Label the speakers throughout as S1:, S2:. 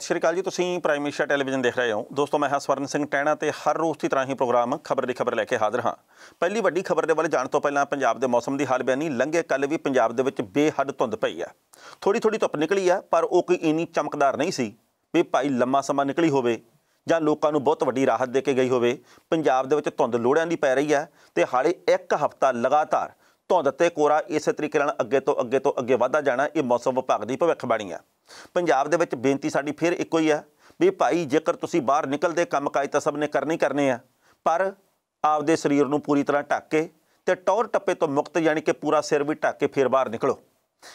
S1: ਸਤਿ ਸ਼੍ਰੀ ਅਕਾਲ ਜੀ ਤੁਸੀਂ ਪ੍ਰਾਈਮ ਏਸ਼ੀਆ ਟੈਲੀਵਿਜ਼ਨ ਦੇਖ ਰਹੇ ਹੋ ਦੋਸਤੋ ਮੈਂ ਹਾਂ ਸਵਰਨ ਸਿੰਘ ਟੈਣਾ ਤੇ ਹਰ ਰੋਜ਼ ਦੀ ਤਰ੍ਹਾਂ ਹੀ ਪ੍ਰੋਗਰਾਮ ਖਬਰ ਦੀ ਖਬਰ ਲੈ ਕੇ ਹਾਜ਼ਰ ਹਾਂ ਪਹਿਲੀ ਵੱਡੀ ਖਬਰ ਦੇ ਬਾਰੇ ਜਾਣ ਤੋਂ ਪਹਿਲਾਂ ਪੰਜਾਬ ਦੇ ਮੌਸਮ ਦੀ ਹਾਲ ਬਿਆਨੀ ਲੰਘੇ ਕੱਲ ਵੀ ਪੰਜਾਬ ਦੇ ਵਿੱਚ ਬੇਹੱਦ ਧੁੰਦ ਪਈ ਹੈ ਥੋੜੀ ਥੋੜੀ ਧੁੱਪ ਨਿਕਲੀ ਆ ਪਰ ਉਹ ਕੋਈ ਇੰਨੀ ਚਮਕਦਾਰ ਨਹੀਂ ਸੀ ਵੀ ਭਾਈ ਲੰਮਾ ਸਮਾਂ ਨਿਕਲੀ ਹੋਵੇ ਜਾਂ ਲੋਕਾਂ ਨੂੰ ਬਹੁਤ ਵੱਡੀ ਰਾਹਤ ਦੇ ਕੇ ਗਈ ਹੋਵੇ ਪੰਜਾਬ ਦੇ ਵਿੱਚ ਧੁੰਦ ਲੋੜਿਆਂ ਦੀ ਪੈ ਰਹੀ ਹੈ ਤੇ ਹਾਲੇ ਇੱਕ ਹਫ਼ਤਾ ਲਗਾਤਾਰ ਧੁੰਦ ਤੇ ਕੋਰਾ ਇਸੇ ਤਰੀਕੇ ਨਾਲ ਅੱਗੇ ਤੋਂ ਅੱਗੇ ਤੋਂ ਅੱਗੇ ਵਧਦਾ ਜਾਣਾ ਇਹ ਮੌਸਮ ਵਿਭਾਗ ਦੀ ਭਵਿੱਖਬਾਣੀ ਆ ਪੰਜਾਬ ਦੇ ਵਿੱਚ ਬੇਨਤੀ ਸਾਡੀ ਫਿਰ ਇੱਕੋ ਹੀ ਆ ਵੀ ਭਾਈ ਜੇਕਰ ਤੁਸੀਂ ਬਾਹਰ ਨਿਕਲਦੇ ਕੰਮ ਕਾਜ ਤਾਂ ਸਭ ਨੇ ਕਰਨੇ ਹੀ ਕਰਨੇ ਆ ਪਰ ਆਪਦੇ ਸਰੀਰ ਨੂੰ ਪੂਰੀ ਤਰ੍ਹਾਂ ਢੱਕ ਕੇ ਤੇ ਟੌਰ ਟੱਪੇ ਤੋਂ ਮੁਕਤ ਯਾਨੀ ਕਿ ਪੂਰਾ ਸਿਰ ਵੀ ਢੱਕ ਕੇ ਫਿਰ ਬਾਹਰ ਨਿਕਲੋ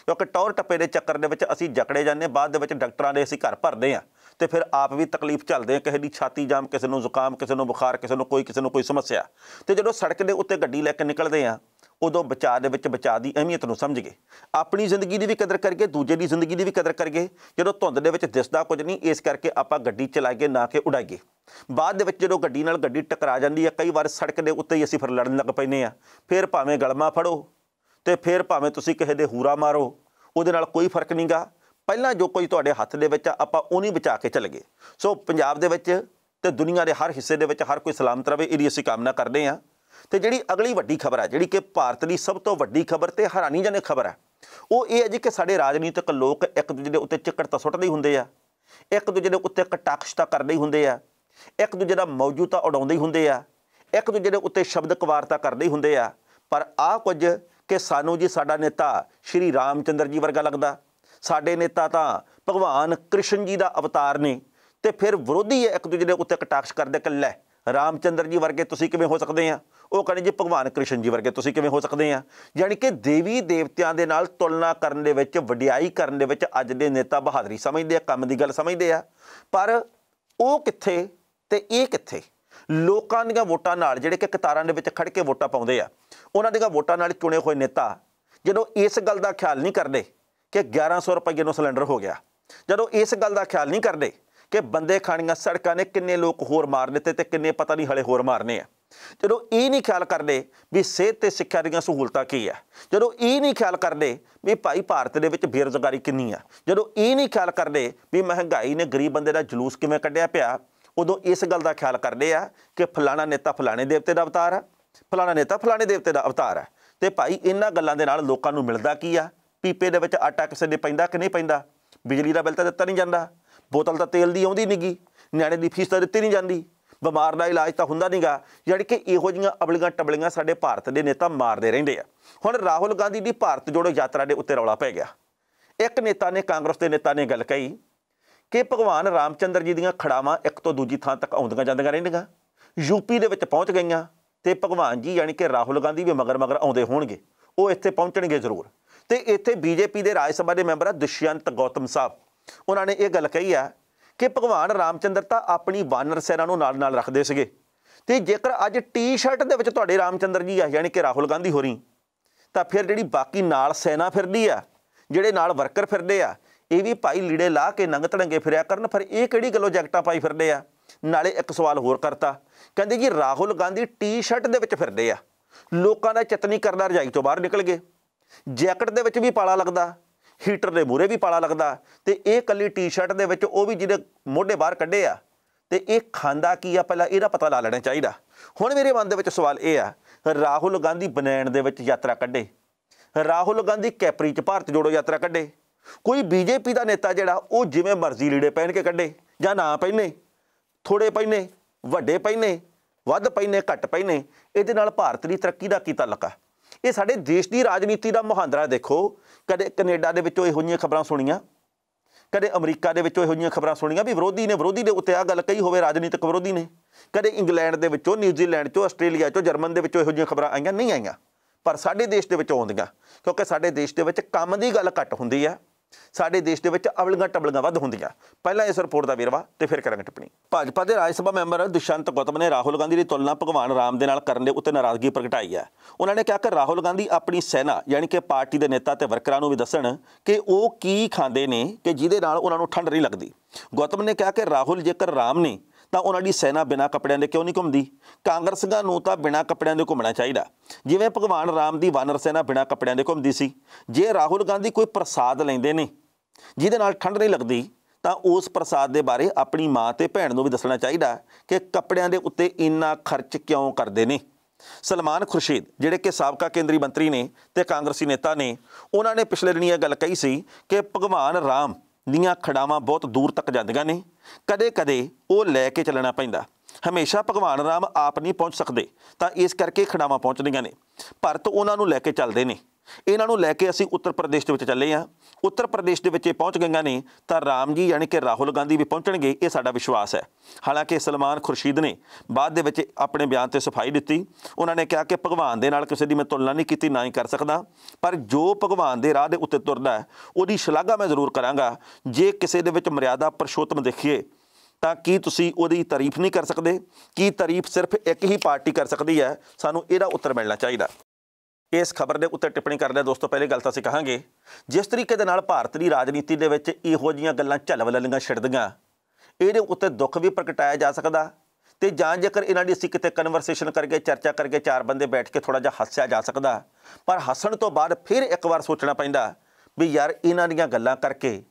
S1: ਕਿਉਂਕਿ ਟੌਰ ਟੱਪੇ ਦੇ ਚੱਕਰ ਦੇ ਵਿੱਚ ਅਸੀਂ ਜਕੜੇ ਜਾਂਦੇ ਬਾਅਦ ਦੇ ਵਿੱਚ ਡਾਕਟਰਾਂ ਦੇ ਅਸੀਂ ਘਰ ਭਰਦੇ ਆ ਤੇ ਫਿਰ ਆਪ ਵੀ ਤਕਲੀਫ ਚੱਲਦੇ ਆ ਕਿਸੇ ਦੀ ਛਾਤੀ ਜਾਮ ਕਿਸੇ ਨੂੰ ਜ਼ੁਕਾਮ ਕਿਸੇ ਨੂੰ ਬੁਖਾਰ ਕਿਸੇ ਨੂੰ ਕੋਈ ਕਿਸੇ ਨੂੰ ਕੋਈ ਸਮੱਸਿਆ ਤੇ ਜਦੋਂ ਸੜਕ ਦੇ ਉੱਤੇ ਗੱਡੀ ਲੈ ਕੇ ਨਿਕਲਦੇ ਆ ਉਦੋਂ ਬਚਾਅ ਦੇ ਵਿੱਚ ਬਚਾਅ ਦੀ ਅਹਿਮੀਅਤ ਨੂੰ ਸਮਝ ਗਏ ਆਪਣੀ ਜ਼ਿੰਦਗੀ ਦੀ ਵੀ ਕਦਰ ਕਰਕੇ ਦੂਜੇ ਦੀ ਜ਼ਿੰਦਗੀ ਦੀ ਵੀ ਕਦਰ ਕਰਕੇ ਜਦੋਂ ਧੁੰਦ ਦੇ ਵਿੱਚ ਦਿਸਦਾ ਕੁਝ ਨਹੀਂ ਇਸ ਕਰਕੇ ਆਪਾਂ ਗੱਡੀ ਚਲਾਈਏ ਨਾ ਕਿ ਉਡਾਈਏ ਬਾਅਦ ਦੇ ਵਿੱਚ ਜਦੋਂ ਗੱਡੀ ਨਾਲ ਗੱਡੀ ਟਕਰਾ ਜਾਂਦੀ ਹੈ ਕਈ ਵਾਰ ਸੜਕ ਦੇ ਉੱਤੇ ਹੀ ਅਸੀਂ ਫਿਰ ਲੜਨ ਲੱਗ ਪੈਨੇ ਆ ਫਿਰ ਭਾਵੇਂ ਗਲਮਾ ਫੜੋ ਤੇ ਫਿਰ ਭਾਵੇਂ ਤੁਸੀਂ ਕਿਸੇ ਦੇ ਹੂਰਾ ਮਾਰੋ ਉਹਦੇ ਨਾਲ ਕੋਈ ਫਰਕ ਨਹੀਂਗਾ ਪਹਿਲਾਂ ਜੋ ਕੋਈ ਤੁਹਾਡੇ ਹੱਥ ਦੇ ਵਿੱਚ ਆ ਆਪਾਂ ਨਹੀਂ ਬਚਾ ਕੇ ਚੱਲ ਗਏ ਸੋ ਪੰਜਾਬ ਦੇ ਵਿੱਚ ਤੇ ਦੁਨੀਆ ਦੇ ਹਰ ਹਿੱਸੇ ਦੇ ਵਿੱਚ ਹਰ ਕੋਈ ਸਲਾਮਤ ਰਹੇ ਇਹਦੀ ਅਸੀਂ ਕਾਮਨਾ ਕਰਦੇ ਆ ਤੇ ਜਿਹੜੀ ਅਗਲੀ ਵੱਡੀ ਖਬਰ ਹੈ ਜਿਹੜੀ ਕਿ ਭਾਰਤ ਦੀ ਸਭ ਤੋਂ ਵੱਡੀ ਖਬਰ ਤੇ ਹੈਰਾਨੀਜਨਕ ਖਬਰ ਹੈ ਉਹ ਇਹ ਹੈ ਜੀ ਕਿ ਸਾਡੇ ਰਾਜਨੀਤਿਕ ਲੋਕ ਇੱਕ ਦੂਜੇ ਦੇ ਉੱਤੇ ਚਿੱਕੜ ਤਾਂ ਸੁੱਟਦੇ ਹੁੰਦੇ ਆ ਇੱਕ ਦੂਜੇ ਦੇ ਉੱਤੇ ਕਟਾਕਸ਼ ਤਾਂ ਕਰਦੇ ਹੁੰਦੇ ਆ ਇੱਕ ਦੂਜੇ ਦਾ ਮੌਜੂਦਾ ਉਡਾਉਂਦੇ ਹੁੰਦੇ ਆ ਇੱਕ ਦੂਜੇ ਦੇ ਉੱਤੇ ਸ਼ਬਦ ਕਵਾਰਤਾ ਕਰਦੇ ਹੁੰਦੇ ਆ ਪਰ ਆ ਕੁਝ ਕਿ ਸਾਨੂੰ ਜੀ ਸਾਡਾ ਨੇਤਾ ਸ਼੍ਰੀ ਰਾਮਚੰਦਰ ਜੀ ਵਰਗਾ ਲੱਗਦਾ ਸਾਡੇ ਨੇਤਾ ਤਾਂ ਭਗਵਾਨ ਕ੍ਰਿਸ਼ਨ ਜੀ ਦਾ ਅਵਤਾਰ ਨੇ ਤੇ ਫਿਰ ਵਿਰੋਧੀ ਇੱਕ ਦੂਜੇ ਦੇ ਉੱਤੇ ਕਟਾਕਸ਼ ਕਰਦੇ ਕਿ ਲੈ ਰਾਮਚੰਦਰ ਜੀ ਵਰਗੇ ਤੁਸੀਂ ਕਿਵੇਂ ਹੋ ਸਕਦੇ ਆ ਉਹ ਕਹਿੰਦੇ ਜੀ ਭਗਵਾਨ ਕ੍ਰਿਸ਼ਨ ਜੀ ਵਰਗੇ ਤੁਸੀਂ ਕਿਵੇਂ ਹੋ ਸਕਦੇ ਆ ਯਾਨੀ ਕਿ ਦੇਵੀ ਦੇਵਤਿਆਂ ਦੇ ਨਾਲ ਤੁਲਨਾ ਕਰਨ ਦੇ ਵਿੱਚ ਵਡਿਆਈ ਕਰਨ ਦੇ ਵਿੱਚ ਅੱਜ ਦੇ ਨੇਤਾ ਬਹਾਦਰੀ ਸਮਝਦੇ ਆ ਕੰਮ ਦੀ ਗੱਲ ਸਮਝਦੇ ਆ ਪਰ ਉਹ ਕਿੱਥੇ ਤੇ ਇਹ ਕਿੱਥੇ ਲੋਕਾਂ ਦੀਆਂ ਵੋਟਾਂ ਨਾਲ ਜਿਹੜੇ ਕਿ ਕਤਾਰਾਂ ਦੇ ਵਿੱਚ ਖੜ ਕੇ ਵੋਟਾਂ ਪਾਉਂਦੇ ਆ ਉਹਨਾਂ ਦੀਆਂ ਵੋਟਾਂ ਨਾਲ ਚੁਣੇ ਹੋਏ ਨੇਤਾ ਜਦੋਂ ਇਸ ਗੱਲ ਦਾ ਖਿਆਲ ਨਹੀਂ ਕਰਦੇ ਕਿ 1100 ਰੁਪਏ ਨੂੰ ਸਿਲੰਡਰ ਹੋ ਗਿਆ ਜਦੋਂ ਇਸ ਗੱਲ ਦਾ ਖਿਆਲ ਨਹੀਂ ਕਰਦੇ ਕਿ ਬੰਦੇ ਖਾਣੀਆਂ ਸੜਕਾਂ ਨੇ ਕਿੰਨੇ ਲੋਕ ਹੋਰ ਮਾਰ ਦਿੱਤੇ ਤੇ ਕਿੰਨੇ ਪਤਾ ਨਹੀਂ ਹਲੇ ਹੋਰ ਮਾਰਨੇ ਆ ਜਦੋਂ ਇਹ ਨਹੀਂ ਖਿਆਲ ਕਰਦੇ ਵੀ ਸਿਹਤ ਤੇ ਸਿੱਖਿਆ ਦੀਆਂ ਸਹੂਲਤਾਂ ਕੀ ਆ ਜਦੋਂ ਇਹ ਨਹੀਂ ਖਿਆਲ ਕਰਦੇ ਵੀ ਭਾਈ ਭਾਰਤ ਦੇ ਵਿੱਚ ਬੇਰੁਜ਼ਗਾਰੀ ਕਿੰਨੀ ਆ ਜਦੋਂ ਇਹ ਨਹੀਂ ਖਿਆਲ ਕਰਦੇ ਵੀ ਮਹਿੰਗਾਈ ਨੇ ਗਰੀਬ ਬੰਦੇ ਦਾ ਜਲੂਸ ਕਿਵੇਂ ਕੱਢਿਆ ਪਿਆ ਉਦੋਂ ਇਸ ਗੱਲ ਦਾ ਖਿਆਲ ਕਰਦੇ ਆ ਕਿ ਫਲਾਣਾ ਨੇਤਾ ਫਲਾਣੇ ਦੇਵਤੇ ਦਾ ਅਵਤਾਰ ਆ ਫਲਾਣਾ ਨੇਤਾ ਫਲਾਣੇ ਦੇਵਤੇ ਦਾ ਅਵਤਾਰ ਆ ਤੇ ਭਾਈ ਇਹਨਾਂ ਗੱਲਾਂ ਦੇ ਨਾਲ ਲੋਕਾਂ ਨੂੰ ਮਿਲਦਾ ਕੀ ਆ ਪੀਪੇ ਦੇ ਵਿੱਚ ਆਟਾ ਕਿਸੇ ਦੇ ਪੈਂਦਾ ਕਿ ਨਹੀਂ ਪੈਂਦਾ ਬਿਜਲੀ ਦਾ ਬਿੱਲ ਤਾਂ ਦਿੱਤਾ ਨਹੀਂ ਜਾਂਦਾ ਬੋਤਲ ਤਾਂ ਤੇਲ ਦੀ ਆਉਂਦੀ ਨਹੀਂਗੀ ਨਿਆਣੇ ਦੀ ਫੀਸ ਤਾਂ ਦਿੱਤੀ ਨਹੀਂ ਜਾਂਦੀ ਬਿਮਾਰ ਦਾ ਇਲਾਜ ਤਾਂ ਹੁੰਦਾ ਨਹੀਂਗਾ ਜਿਹੜੀ ਕਿ ਇਹੋ ਜੀਆਂ ਅਬਲੀਆਂ ਟਬਲੀਆਂ ਸਾਡੇ ਭਾਰਤ ਦੇ ਨੇਤਾ ਮਾਰਦੇ ਰਹਿੰਦੇ ਆ ਹੁਣ ਰਾਹੁਲ ਗਾਂਧੀ ਦੀ ਭਾਰਤ ਜੋੜੋ ਯਾਤਰਾ ਦੇ ਉੱਤੇ ਰੌਲਾ ਪੈ ਗਿਆ ਇੱਕ ਨੇਤਾ ਨੇ ਕਾਂਗਰਸ ਦੇ ਨੇਤਾ ਨੇ ਗੱਲ ਕਹੀ ਕਿ ਭਗਵਾਨ ਰਾਮਚੰਦਰ ਜੀ ਦੀਆਂ ਖੜਾਵਾਂ ਇੱਕ ਤੋਂ ਦੂਜੀ ਥਾਂ ਤੱਕ ਆਉਂਦੀਆਂ ਜਾਂਦੀਆਂ ਰਹਿੰਦੀਆਂ ਯੂਪੀ ਦੇ ਵਿੱਚ ਪਹੁੰਚ ਗਈਆਂ ਤੇ ਭਗਵਾਨ ਜੀ ਯਾਨੀ ਕਿ ਰਾਹੁਲ ਗਾਂਧੀ ਵੀ ਮਗਰ ਮਗਰ ਆਉਂਦੇ ਹੋਣਗੇ ਉਹ ਇੱਥੇ ਪਹੁੰਚਣਗੇ ਜ਼ਰੂਰ ਤੇ ਇੱਥੇ ਬੀਜੇਪੀ ਦੇ ਰਾਜ ਸਭਾ ਦੇ ਮੈਂਬਰ ਆ ਦੁਸ਼ਯੰਤ ਗੌਤਮ ਸਾਹਿਬ ਉਹਨਾਂ ਨੇ ਇਹ ਗੱਲ ਕਹੀ ਆ ਕਿ ਭਗਵਾਨ ਰਾਮਚੰਦਰ ਤਾਂ ਆਪਣੀ ਵਾਨਰ ਸੈਨਾ ਨੂੰ ਨਾਲ ਨਾਲ ਰੱਖਦੇ ਸੀਗੇ ਤੇ ਜੇਕਰ ਅੱਜ ਟੀ-ਸ਼ਰਟ ਦੇ ਵਿੱਚ ਤੁਹਾਡੇ ਰਾਮਚੰਦਰ ਜੀ ਆ ਯਾਨੀ ਕਿ ਰਾਹੁਲ ਗਾਂਧੀ ਹੋਰੀ ਤਾਂ ਫਿਰ ਜਿਹੜੀ ਬਾਕੀ ਨਾਲ ਸੈਨਾ ਫਿਰਦੀ ਆ ਜਿਹੜੇ ਨਾਲ ਵਰਕਰ ਫਿਰਦੇ ਆ ਇਹ ਵੀ ਭਾਈ ਲੀੜੇ ਲਾ ਕੇ ਨੰਗ ਤੜੰਗੇ ਫਿਰਿਆ ਕਰਨ ਫਿਰ ਇਹ ਕਿਹੜੀ ਗੱਲੋਂ ਜੈਕਟਾਂ ਪਾਈ ਫਿਰਦੇ ਆ ਨਾਲੇ ਇੱਕ ਸਵਾਲ ਹੋਰ ਕਰਤਾ ਕਹਿੰਦੇ ਜੀ ਰਾਹੁਲ ਗਾਂਧੀ ਟੀ-ਸ਼ਰਟ ਦੇ ਵਿੱਚ ਫਿਰਦੇ ਆ ਲੋਕਾਂ ਦਾ ਚਤਨੀ ਕਰਦਾ ਰਜਾਈ ਤੋਂ ਬਾਹਰ ਨਿਕਲ ਗਏ ਜੈਕਟ ਦੇ ਵਿੱਚ ਵੀ ਪਾਲਾ ਲੱਗਦਾ ਹੀਟਰ ਦੇ ਮੂਰੇ ਵੀ ਪਾਲਾ ਲੱਗਦਾ ਤੇ ਇਹ ਕੱਲੀ ਟੀ-ਸ਼ਰਟ ਦੇ ਵਿੱਚ ਉਹ ਵੀ ਜਿਹਦੇ ਮੋਢੇ ਬਾਹਰ ਕੱਢੇ ਆ ਤੇ ਇਹ ਖਾਂਦਾ ਕੀ ਆ ਪਹਿਲਾਂ ਇਹਦਾ ਪਤਾ ਲਾ ਲੈਣਾ ਚਾਹੀਦਾ ਹੁਣ ਮੇਰੇ ਮਨ ਦੇ ਵਿੱਚ ਸਵਾਲ ਇਹ ਆ ਰਾਹੁਲ ਗਾਂਧੀ ਬਨੈਣ ਦੇ ਵਿੱਚ ਯਾਤਰਾ ਕੱਢੇ ਰਾਹੁਲ ਗਾਂਧੀ ਕੈਪਰੀ 'ਚ ਭਾਰਤ ਜੋੜੋ ਯਾਤਰਾ ਕੱਢੇ ਕੋਈ ਬੀਜੇਪੀ ਦਾ ਨੇਤਾ ਜਿਹੜਾ ਉਹ ਜਿਵੇਂ ਮਰਜ਼ੀ ਲੀੜੇ ਪਹਿਨ ਕੇ ਕੱਢੇ ਜਾਂ ਨਾ ਪਹਿਨੇ ਥੋੜੇ ਪਹਿਨੇ ਵੱਡੇ ਪਹਿਨੇ ਵੱਧ ਪਹਿਨੇ ਘੱਟ ਪਹਿਨੇ ਇਹਦੇ ਨਾਲ ਭਾਰਤ ਦੀ ਤਰੱਕੀ ਦਾ ਕੀ ਤਾਲੁਕਾ ਇਹ ਸਾਡੇ ਦੇਸ਼ ਦੀ ਰਾਜਨੀਤੀ ਦਾ ਮੁਹਾਂਦਰਾ ਦੇਖੋ ਕਦੇ ਕੈਨੇਡਾ ਦੇ ਵਿੱਚੋਂ ਇਹੋ ਜਿਹੀਆਂ ਖਬਰਾਂ ਸੁਣੀਆਂ ਕਦੇ ਅਮਰੀਕਾ ਦੇ ਵਿੱਚੋਂ ਇਹੋ ਜਿਹੀਆਂ ਖਬਰਾਂ ਸੁਣੀਆਂ ਵੀ ਵਿਰੋਧੀ ਨੇ ਵਿਰੋਧੀ ਦੇ ਉੱਤੇ ਆ ਗੱਲ ਕਹੀ ਹੋਵੇ ਰਾਜਨੀਤਿਕ ਵਿਰੋਧੀ ਨੇ ਕਦੇ ਇੰਗਲੈਂਡ ਦੇ ਵਿੱਚੋਂ ਨਿਊਜ਼ੀਲੈਂਡ ਚੋਂ ਆਸਟ੍ਰੇਲੀਆ ਚੋਂ ਜਰਮਨ ਦੇ ਵਿੱਚੋਂ ਇਹੋ ਜਿਹੀਆਂ ਖਬਰਾਂ ਆਈਆਂ ਨਹੀਂ ਆਈਆਂ ਪਰ ਸਾਡੇ ਦੇਸ਼ ਦੇ ਵਿੱਚ ਆਉਂਦੀਆਂ ਕਿਉਂਕਿ ਸਾਡੇ ਦੇਸ਼ ਦੇ ਵਿੱਚ ਕੰਮ ਦੀ ਗੱਲ ਘੱਟ ਹੁੰਦੀ ਆ ਸਾਡੇ ਦੇਸ਼ ਦੇ ਵਿੱਚ ਅਵਲਗਾ ਟਬਲਗਾ ਵੱਧ ਹੁੰਦੀਆਂ ਪਹਿਲਾਂ ਇਸ ਰਿਪੋਰਟ ਦਾ ਵੇਰਵਾ ਤੇ ਫਿਰ ਕਰਾਂਗੇ ਟਿੱਪਣੀ ਭਾਜਪਾ ਦੇ ਰਾਜ ਸਭਾ ਮੈਂਬਰ ਦੁਸ਼ੰਤ ਗੌਤਮ ਨੇ ਰਾਹੁਲ ਗਾਂਧੀ ਦੀ ਤੁਲਨਾ ਭਗਵਾਨ ਰਾਮ ਦੇ ਨਾਲ ਕਰਨ ਦੇ ਉੱਤੇ ਨਾਰਾਜ਼ਗੀ ਪ੍ਰਗਟਾਈ ਹੈ ਉਹਨਾਂ ਨੇ ਕਿਹਾ ਕਿ ਰਾਹੁਲ ਗਾਂਧੀ ਆਪਣੀ ਸੈਨਾ ਯਾਨੀ ਕਿ ਪਾਰਟੀ ਦੇ ਨੇਤਾ ਤੇ ਵਰਕਰਾਂ ਨੂੰ ਵੀ ਦੱਸਣ ਕਿ ਉਹ ਕੀ ਖਾਂਦੇ ਨੇ ਕਿ ਜਿਹਦੇ ਨਾਲ ਉਹਨਾਂ ਨੂੰ ਠੰਡ ਨਹੀਂ ਲੱਗਦੀ ਗੌਤਮ ਨੇ ਕਿਹਾ ਕਿ ਰਾਹੁਲ ਜੇਕਰ ਰਾਮ ਨੇ ਤਾਂ ਉਹਨਾਂ ਦੀ ਸੈਨਾ ਬਿਨਾ ਕੱਪੜਿਆਂ ਦੇ ਕਿਉਂ ਨਹੀਂ ਘੁੰਮਦੀ ਕਾਂਗਰਸੀਆਂ ਨੂੰ ਤਾਂ ਬਿਨਾ ਕੱਪੜਿਆਂ ਦੇ ਘੁੰਮਣਾ ਚਾਹੀਦਾ ਜਿਵੇਂ ਭਗਵਾਨ ਰਾਮ ਦੀ ਵਾਨਰ ਸੈਨਾ ਬਿਨਾ ਕੱਪੜਿਆਂ ਦੇ ਘੁੰਮਦੀ ਸੀ ਜੇ ਰਾਹੁਲ ਗਾਂਧੀ ਕੋਈ ਪ੍ਰਸਾਦ ਲੈਂਦੇ ਨੇ ਜਿਹਦੇ ਨਾਲ ਠੰਡ ਨਹੀਂ ਲੱਗਦੀ ਤਾਂ ਉਸ ਪ੍ਰਸਾਦ ਦੇ ਬਾਰੇ ਆਪਣੀ ਮਾਂ ਤੇ ਭੈਣ ਨੂੰ ਵੀ ਦੱਸਣਾ ਚਾਹੀਦਾ ਕਿ ਕੱਪੜਿਆਂ ਦੇ ਉੱਤੇ ਇੰਨਾ ਖਰਚ ਕਿਉਂ ਕਰਦੇ ਨੇ ਸਲਮਾਨ ਖੁਰਸ਼ੀਦ ਜਿਹੜੇ ਕਿ ਸਾਬਕਾ ਕੇਂਦਰੀ ਮੰਤਰੀ ਨੇ ਤੇ ਕਾਂਗਰਸੀ ਨੇਤਾ ਨੇ ਉਹਨਾਂ ਨੇ ਪਿਛਲੇ ਦਿਨੀ ਇਹ ਗੱਲ ਕਹੀ ਸੀ ਕਿ ਭਗਵਾਨ ਰਾਮ ਦੀਆਂ ਖੜਾਵਾਂ ਬਹੁਤ ਦੂਰ ਤੱਕ ਜਾਂਦੀਆਂ ਨੇ ਕਦੇ-ਕਦੇ ਉਹ ਲੈ ਕੇ ਚੱਲਣਾ ਪੈਂਦਾ ਹਮੇਸ਼ਾ ਭਗਵਾਨ ਰਾਮ ਆਪ ਨਹੀਂ ਪਹੁੰਚ ਸਕਦੇ ਤਾਂ ਇਸ ਕਰਕੇ ਖੜਾਵਾਂ ਪਹੁੰਚਦੀਆਂ ਨੇ ਭਰਤ ਉਹਨਾਂ ਨੂੰ ਲੈ ਕੇ ਚੱਲਦੇ ਨੇ ਇਹਨਾਂ ਨੂੰ ਲੈ ਕੇ ਅਸੀਂ ਉੱਤਰ ਪ੍ਰਦੇਸ਼ ਦੇ ਵਿੱਚ ਚੱਲੇ ਆ ਉੱਤਰ ਪ੍ਰਦੇਸ਼ ਦੇ ਵਿੱਚ ਇਹ ਪਹੁੰਚ ਗਈਆਂ ਨੇ ਤਾਂ ਰਾਮ ਜੀ ਯਾਨੀ ਕਿ ਰਾਹੁਲ ਗਾਂਧੀ ਵੀ ਪਹੁੰਚਣਗੇ ਇਹ ਸਾਡਾ ਵਿਸ਼ਵਾਸ ਹੈ ਹਾਲਾਂਕਿ ਸਲਮਾਨ ਖੁਰਸ਼ੀਦ ਨੇ ਬਾਅਦ ਦੇ ਵਿੱਚ ਆਪਣੇ ਬਿਆਨ ਤੇ ਸਫਾਈ ਦਿੱਤੀ ਉਹਨਾਂ ਨੇ ਕਿਹਾ ਕਿ ਭਗਵਾਨ ਦੇ ਨਾਲ ਕਿਸੇ ਦੀ ਮੈਂ ਤੁਲਨਾ ਨਹੀਂ ਕੀਤੀ ਨਾ ਹੀ ਕਰ ਸਕਦਾ ਪਰ ਜੋ ਭਗਵਾਨ ਦੇ ਰਾਹ ਦੇ ਉੱਤੇ ਤੁਰਦਾ ਉਹਦੀ ਸ਼ਲਾਘਾ ਮੈਂ ਜ਼ਰੂਰ ਕਰਾਂਗਾ ਜੇ ਕਿਸੇ ਦੇ ਵਿੱਚ ਮਰਿਆਦਾ ਪਰਸ਼ੋਤਮ ਦੇਖੀਏ ਤਾਂ ਕੀ ਤੁਸੀਂ ਉਹਦੀ ਤਾਰੀਫ ਨਹੀਂ ਕਰ ਸਕਦੇ ਕੀ ਤਾਰੀਫ ਸਿਰਫ ਇੱਕ ਹੀ ਪਾਰਟੀ ਕਰ ਸਕਦੀ ਹੈ ਸਾਨੂੰ ਇਹਦਾ ਉੱਤਰ ਮਿਲਣਾ ਚਾਹੀਦਾ ਇਸ ਖਬਰ ਦੇ ਉੱਤੇ ਟਿੱਪਣੀ ਕਰਦੇ ਦੋਸਤੋ ਪਹਿਲੇ ਗੱਲ ਤਾਂ ਅਸੀਂ ਕਹਾਂਗੇ ਜਿਸ ਤਰੀਕੇ ਦੇ ਨਾਲ ਭਾਰਤ ਦੀ ਰਾਜਨੀਤੀ ਦੇ ਵਿੱਚ ਇਹੋ ਜੀਆਂ ਗੱਲਾਂ ਝਲਵਲਲੀਆਂ ਛਿੜਦੀਆਂ ਇਹਦੇ ਉੱਤੇ ਦੁੱਖ ਵੀ ਪ੍ਰਗਟਾਇਆ ਜਾ ਸਕਦਾ ਤੇ ਜਾਂ ਜੇਕਰ ਇਹਨਾਂ ਦੀ ਅਸੀਂ ਕਿਤੇ ਕਨਵਰਸੇਸ਼ਨ ਕਰਕੇ ਚਰਚਾ ਕਰਕੇ ਚਾਰ ਬੰਦੇ ਬੈਠ ਕੇ ਥੋੜਾ ਜਿਹਾ ਹੱਸਿਆ ਜਾ ਸਕਦਾ ਪਰ ਹੱਸਣ ਤੋਂ ਬਾਅਦ ਫਿਰ ਇੱਕ ਵਾਰ ਸੋਚਣਾ ਪੈਂਦਾ ਵੀ ਯਾਰ ਇਹਨਾਂ ਦੀਆਂ ਗੱਲਾਂ ਕਰਕੇ